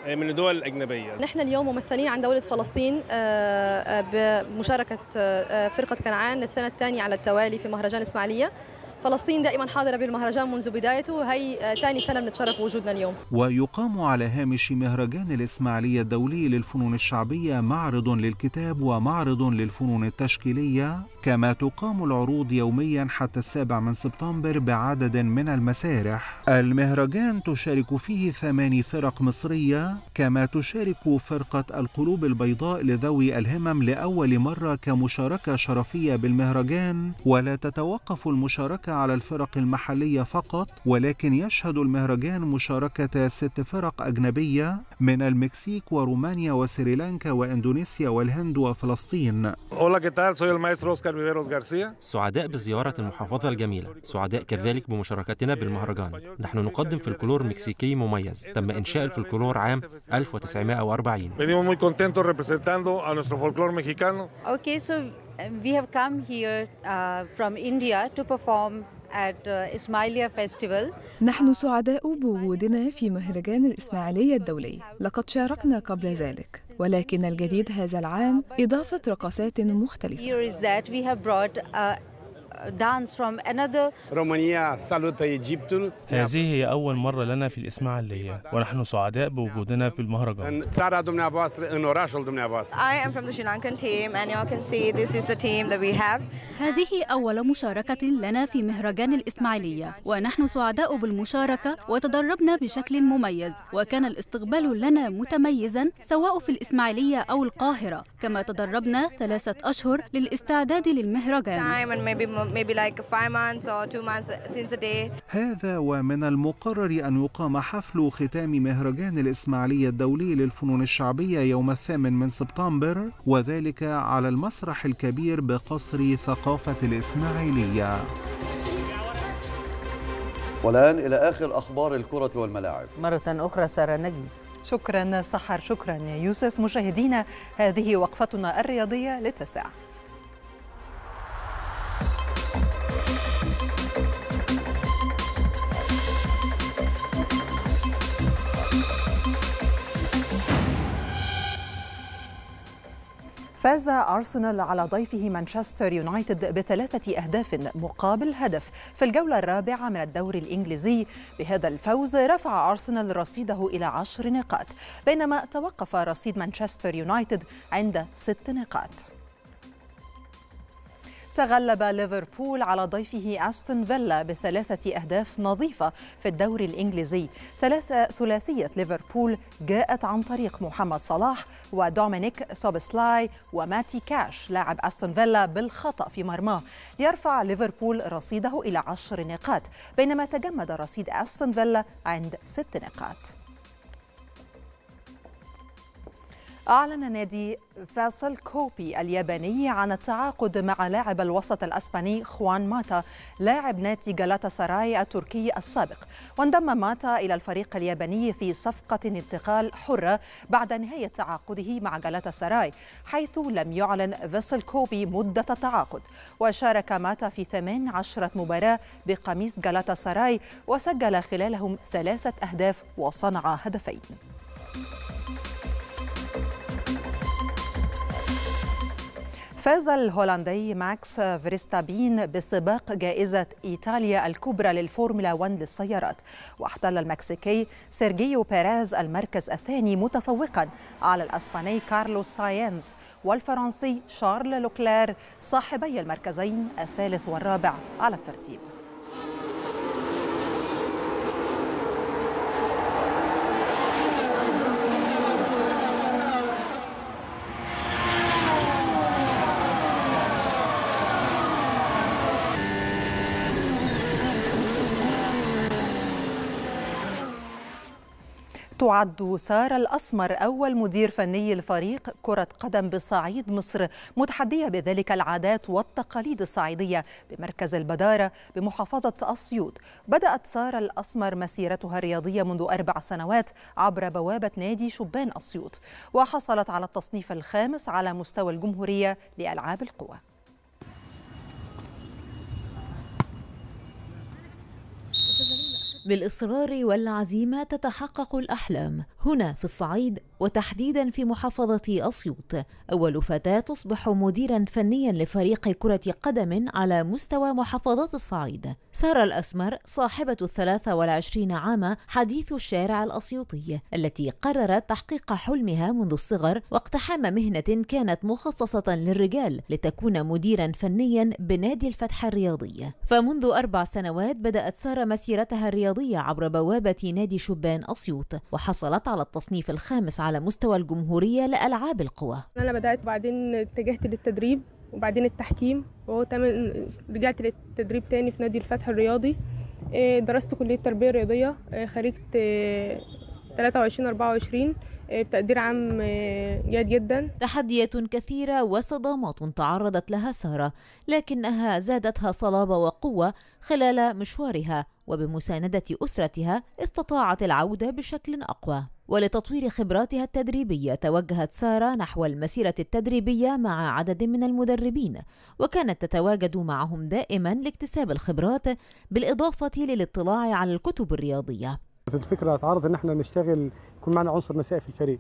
آه، من الدول الأجنبية نحن اليوم ممثلين عن دولة فلسطين آه، آه، بمشاركة فرقة كنعان للسنة الثانية على التوالي في مهرجان إسماعيلية فلسطين دائما حاضرة بالمهرجان منذ بدايته وهي آه، ثاني سنة بنتشرف وجودنا اليوم ويقام على هامش مهرجان الإسماعيلية الدولي للفنون الشعبية معرض للكتاب ومعرض للفنون التشكيلية كما تقام العروض يوميا حتى السابع من سبتمبر بعدد من المسارح المهرجان تشارك فيه ثماني فرق مصرية كما تشارك فرقة القلوب البيضاء لذوي الهمم لأول مرة كمشاركة شرفية بالمهرجان ولا تتوقف المشاركة على الفرق المحلية فقط ولكن يشهد المهرجان مشاركة ست فرق أجنبية من المكسيك ورومانيا وسريلانكا وإندونيسيا والهند وفلسطين Hola, ¿qué tal? Soy el maestro Oscar سيدار ريفيروس غارسيا سعداء بزيارة المحافظة الجميلة سعداء كذلك بمشاركتنا بالمهرجان نحن نقدم فلكلور مكسيكي مميز تم إنشاء الفلكلور عام 1940 Okay, so we have come here uh, from India to perform at uh, Ismailia Festival. نحن سعداء بوجودنا في مهرجان الإسماعيلية الدولي. لقد شاركنا قبل ذلك. ولكن الجديد هذا العام إضافة رقصات مختلفة dance from another. رومانيا هذه هي أول مرة لنا في الإسماعيلية ونحن سعداء بوجودنا في المهرجان. I am from the Sri Lankan team and you can see this is the team that we have. هذه أول مشاركة لنا في مهرجان الإسماعيلية ونحن سعداء بالمشاركة وتدربنا بشكل مميز وكان الاستقبال لنا متميزا سواء في الإسماعيلية أو القاهرة كما تدربنا ثلاثة أشهر للاستعداد للمهرجان. maybe like five months or two months since a day. هذا ومن المقرر أن يقام حفل ختام مهرجان الإسماعيلية الدولي للفنون الشعبية يوم الثامن من سبتمبر وذلك على المسرح الكبير بقصر ثقافة الإسماعيلية. والآن إلى آخر أخبار الكرة والملاعب مرة أخرى سارة نجم شكرا سحر شكرا يوسف مشاهدينا هذه وقفتنا الرياضية للتساعة فاز أرسنال على ضيفه مانشستر يونايتد بثلاثة أهداف مقابل هدف في الجولة الرابعة من الدوري الإنجليزي بهذا الفوز رفع أرسنال رصيده إلى عشر نقاط بينما توقف رصيد مانشستر يونايتد عند ست نقاط تغلب ليفربول على ضيفه أستون فيلا بثلاثة أهداف نظيفة في الدوري الإنجليزي ثلاثة ثلاثية ليفربول جاءت عن طريق محمد صلاح ودومينيك سوبسلاي وماتي كاش لاعب أستون فيلا بالخطأ في مرماه ليرفع ليفربول رصيده إلى عشر نقاط بينما تجمد رصيد أستون فيلا عند ست نقاط أعلن نادي فاصل كوبي الياباني عن التعاقد مع لاعب الوسط الأسباني خوان ماتا لاعب نادي جالاتا سراي التركي السابق وانضم ماتا إلى الفريق الياباني في صفقة انتقال حرة بعد نهاية تعاقده مع جالاتا سراي حيث لم يعلن فاصل كوبي مدة التعاقد وشارك ماتا في 18 مباراة بقميص جالاتا سراي وسجل خلالهم ثلاثة أهداف وصنع هدفين فاز الهولندي ماكس فيرستابين بسباق جائزة إيطاليا الكبرى للفورمولا 1 للسيارات واحتل المكسيكي سيرجيو بيريز المركز الثاني متفوقا على الأسباني كارلوس ساينز والفرنسي شارل لوكلير صاحبي المركزين الثالث والرابع على الترتيب تعد سارة الأسمر أول مدير فني لفريق كرة قدم بصعيد مصر متحدية بذلك العادات والتقاليد الصعيدية بمركز البدارة بمحافظة أسيوط بدأت سارة الأسمر مسيرتها الرياضية منذ أربع سنوات عبر بوابة نادي شبان أسيوط وحصلت على التصنيف الخامس على مستوى الجمهورية لألعاب القوى بالاصرار والعزيمه تتحقق الاحلام هنا في الصعيد وتحديدا في محافظة أسيوط أول فتاة تصبح مديرا فنيا لفريق كرة قدم على مستوى محافظة الصعيد سارة الأسمر صاحبة الثلاثة والعشرين عاما حديث الشارع الأسيوطي التي قررت تحقيق حلمها منذ الصغر واقتحام مهنة كانت مخصصة للرجال لتكون مديرا فنيا بنادي الفتح الرياضي فمنذ أربع سنوات بدأت سارة مسيرتها الرياضية عبر بوابة نادي شبان أسيوط وحصلت على التصنيف الخامس على مستوى الجمهورية لألعاب القوى أنا بدأت بعدين اتجهت للتدريب وبعدين التحكيم وهو رجعت للتدريب تاني في نادي الفتح الرياضي إيه، درست كلية التربية الرياضية إيه، خريجة 23 إيه، 24 تقدير عام آه، جيد جدا تحديات كثيرة وصدمات تعرضت لها سارة لكنها زادتها صلابة وقوة خلال مشوارها وبمساندة أسرتها استطاعت العودة بشكل أقوى ولتطوير خبراتها التدريبية توجهت سارة نحو المسيرة التدريبية مع عدد من المدربين وكانت تتواجد معهم دائما لاكتساب الخبرات بالإضافة للاطلاع على الكتب الرياضية الفكره اتعرضت ان احنا نشتغل يكون معنا عنصر نسائي في الفريق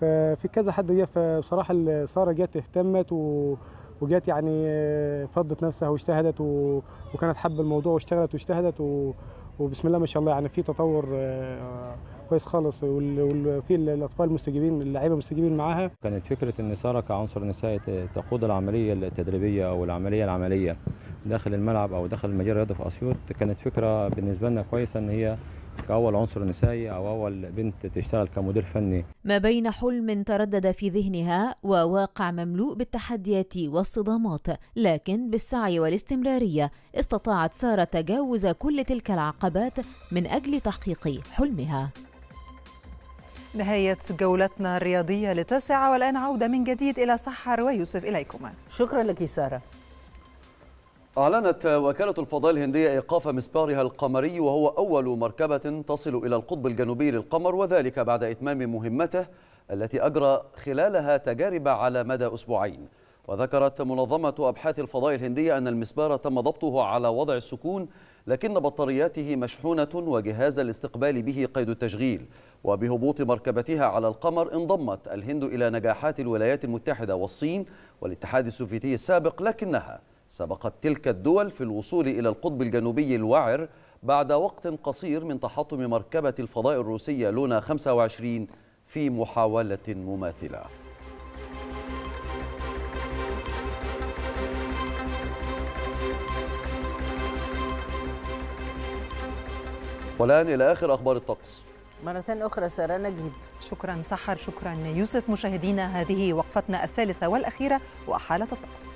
ففي كذا حد جه فبصراحه ساره جت اهتمت و... وجت يعني آه، فضت نفسها واجتهدت و... وكانت حابه الموضوع واشتغلت واجتهدت و... وبسم الله ما شاء الله يعني في تطور آه، كويس خالص وفي الاطفال المستجيبين اللعيبه مستجيبين معاها كانت فكره ان ساره كعنصر نسائي تقود العمليه التدريبيه او العمليه العمليه داخل الملعب او داخل المجال الرياضي في اسيوط كانت فكره بالنسبه لنا كويسه ان هي كأول عنصر نسائي أو أول بنت تشتغل كمدير فني ما بين حلم تردد في ذهنها وواقع مملوء بالتحديات والصدامات لكن بالسعي والاستمرارية استطاعت سارة تجاوز كل تلك العقبات من أجل تحقيق حلمها نهاية جولتنا الرياضية لتسعة والآن عودة من جديد إلى سحر ويوسف إليكما شكرا لك سارة أعلنت وكالة الفضاء الهندية إيقاف مسبارها القمري وهو أول مركبة تصل إلى القطب الجنوبي للقمر وذلك بعد إتمام مهمته التي أجرى خلالها تجارب على مدى أسبوعين وذكرت منظمة أبحاث الفضاء الهندية أن المسبار تم ضبطه على وضع السكون لكن بطارياته مشحونة وجهاز الاستقبال به قيد التشغيل وبهبوط مركبتها على القمر انضمت الهند إلى نجاحات الولايات المتحدة والصين والاتحاد السوفيتي السابق لكنها سبقت تلك الدول في الوصول إلى القطب الجنوبي الوعر بعد وقت قصير من تحطم مركبة الفضاء الروسية لونا 25 في محاولة مماثلة والآن إلى آخر أخبار الطقس مرة أخرى سارة نجيب شكرا سحر شكرا يوسف مشاهدينا هذه وقفتنا الثالثة والأخيرة وأحالة الطقس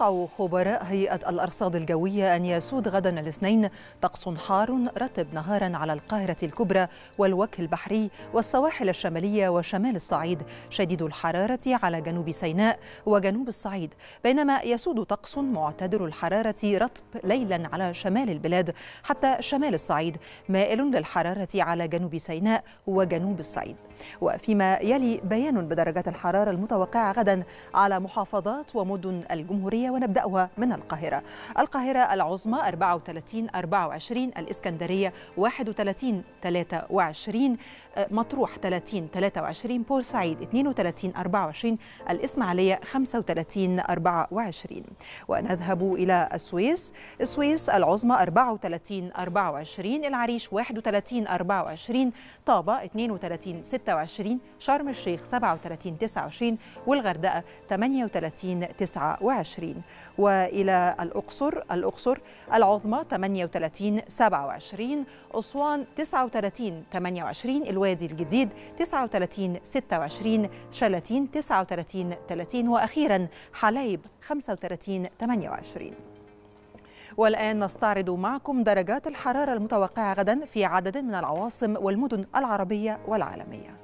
يتوقع خبراء هيئة الأرصاد الجوية أن يسود غدا الاثنين طقس حار رتب نهارا على القاهرة الكبرى والوجه البحري والسواحل الشمالية وشمال الصعيد شديد الحرارة على جنوب سيناء وجنوب الصعيد بينما يسود طقس معتدل الحرارة رطب ليلا على شمال البلاد حتى شمال الصعيد مائل للحرارة على جنوب سيناء وجنوب الصعيد وفيما يلي بيان بدرجات الحرارة المتوقعة غدا على محافظات ومدن الجمهورية ونبدأها من القاهرة القاهرة العظمى 34 24 الإسكندرية 31 23 آه، مطروح 30 23 بورسعيد 32 24 الإسماعيلية 35 24 ونذهب إلى السويس السويس العظمى 34 24 العريش 31 24 طابة 32 26 شرم الشيخ 37 29 والغردقة 38 29 وإلى الأقصر الأقصر العظمى 38 27 أسوان 39 28 الوادي الجديد 39 26 شلاتين 39 30 وأخيرا حلايب 35 28 والآن نستعرض معكم درجات الحرارة المتوقعة غدا في عدد من العواصم والمدن العربية والعالمية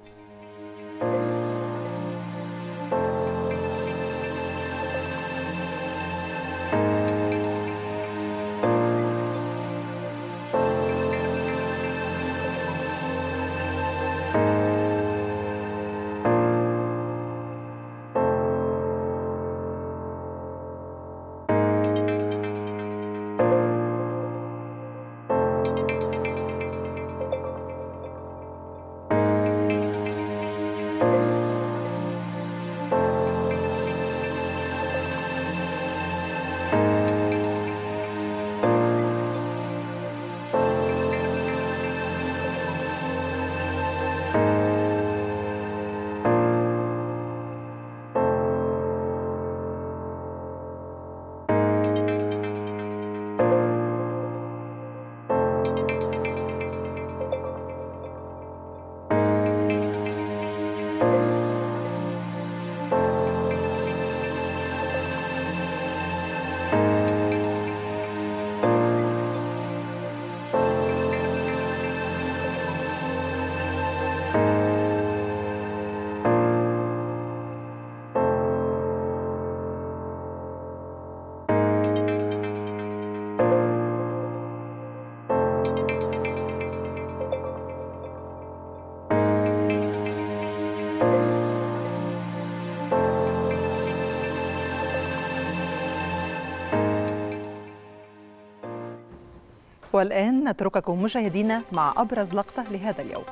والآن نترككم مشاهدينا مع أبرز لقطة لهذا اليوم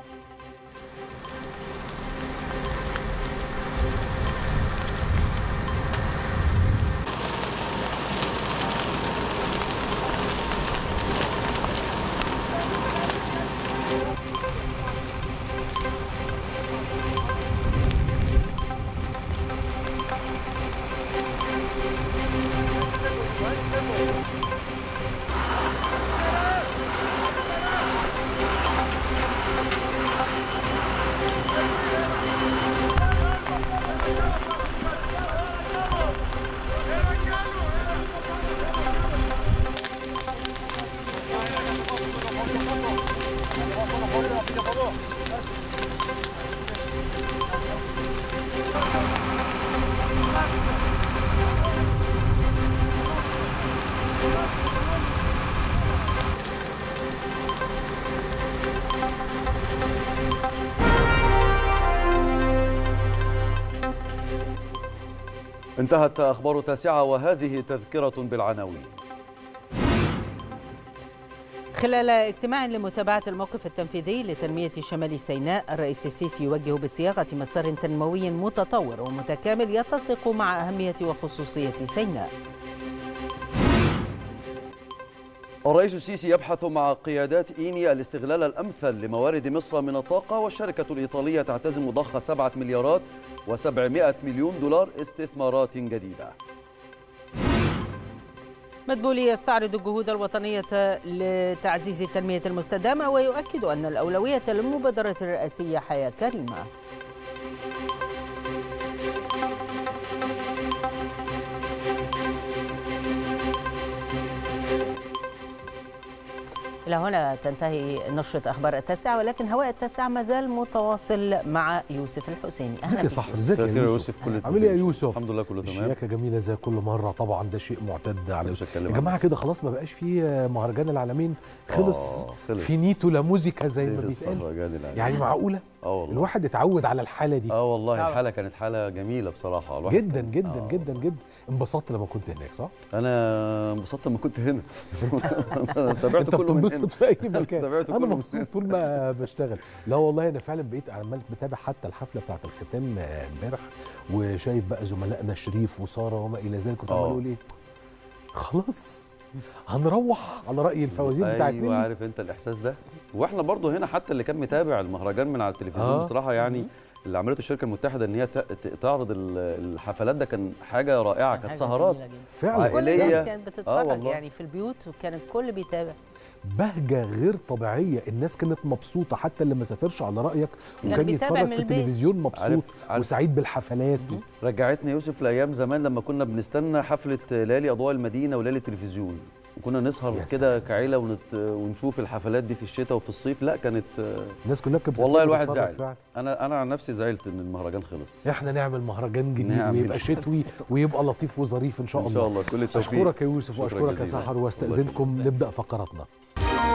انتهت أخبار تاسعة وهذه تذكرة بالعناوين خلال اجتماع لمتابعة الموقف التنفيذي لتنمية شمال سيناء الرئيس السيسي يوجه بصياغة مسار تنموي متطور ومتكامل يتسق مع أهمية وخصوصية سيناء الرئيس السيسي يبحث مع قيادات إينيا الاستغلال الأمثل لموارد مصر من الطاقة والشركة الإيطالية تعتزم ضخ 7 مليارات و700 مليون دولار استثمارات جديدة مدبولي يستعرض الجهود الوطنية لتعزيز التنمية المستدامة ويؤكد أن الأولوية للمبادرة الرئاسية حياة كريمة إلى هنا تنتهي نشرة أخبار التاسعة ولكن هواء التاسعة ما زال متواصل مع يوسف الحسيني أهلا بك صح ازيك يا يوسف كل عامل إيه يا يوسف الحمد لله كله تمام شياكة جميلة زي كل مرة طبعا ده شيء معتاد على يا جماعة كده خلاص ما بقاش فيه مهرجان العالمين خلص, آه، خلص. فينيتو لا موزيكا زي ما بيتقال يعني معقولة اه والله الواحد اتعود على الحاله دي اه والله طبعا. الحاله كانت حاله جميله بصراحه الواحد جدا كان... جدا آه. جدا جدا انبسطت لما كنت هناك صح انا انبسطت لما كنت هنا تابعت كله بتنبسط في اي مكان تابعت انا مبسوط طول ما بشتغل لا والله انا فعلا بقيت عمال بتابع حتى الحفله بتاعه الختام امبارح وشايف بقى زملائنا شريف وساره وما الى ذلك كنت عمال آه. اقول ايه خلاص هنروح على راي الفوازير بتاعتنا أيوة بتاعت ايوه عارف انت الاحساس ده واحنا برضو هنا حتى اللي كان متابع المهرجان من على التلفزيون آه. بصراحه يعني اللي عملته الشركه المتحده ان هي تعرض الحفلات ده كان حاجه رائعه كانت سهرات فعلا كل الناس كانت آه، بتتفرج آه يعني في البيوت وكان الكل بيتابع بهجه غير طبيعيه الناس كانت مبسوطه حتى اللي ما سافرش على رايك وكان يتفرج في التلفزيون مبسوط عارف عارف وسعيد بالحفلات رجعتني يوسف لايام زمان لما كنا بنستنى حفله ليالي اضواء المدينه وليالي التلفزيون كنا نسهر كده كعيله ونت... ونشوف الحفلات دي في الشتاء وفي الصيف لا كانت الناس كلها كانت والله الواحد زعل انا انا عن نفسي زعلت ان المهرجان خلص احنا نعمل مهرجان جديد نعمل. ويبقى شتوي ويبقى لطيف وظريف ان شاء الله ان شاء الله كل التوفيق اشكرك يا يوسف واشكرك يا سحر واستاذنكم نبدا فقراتنا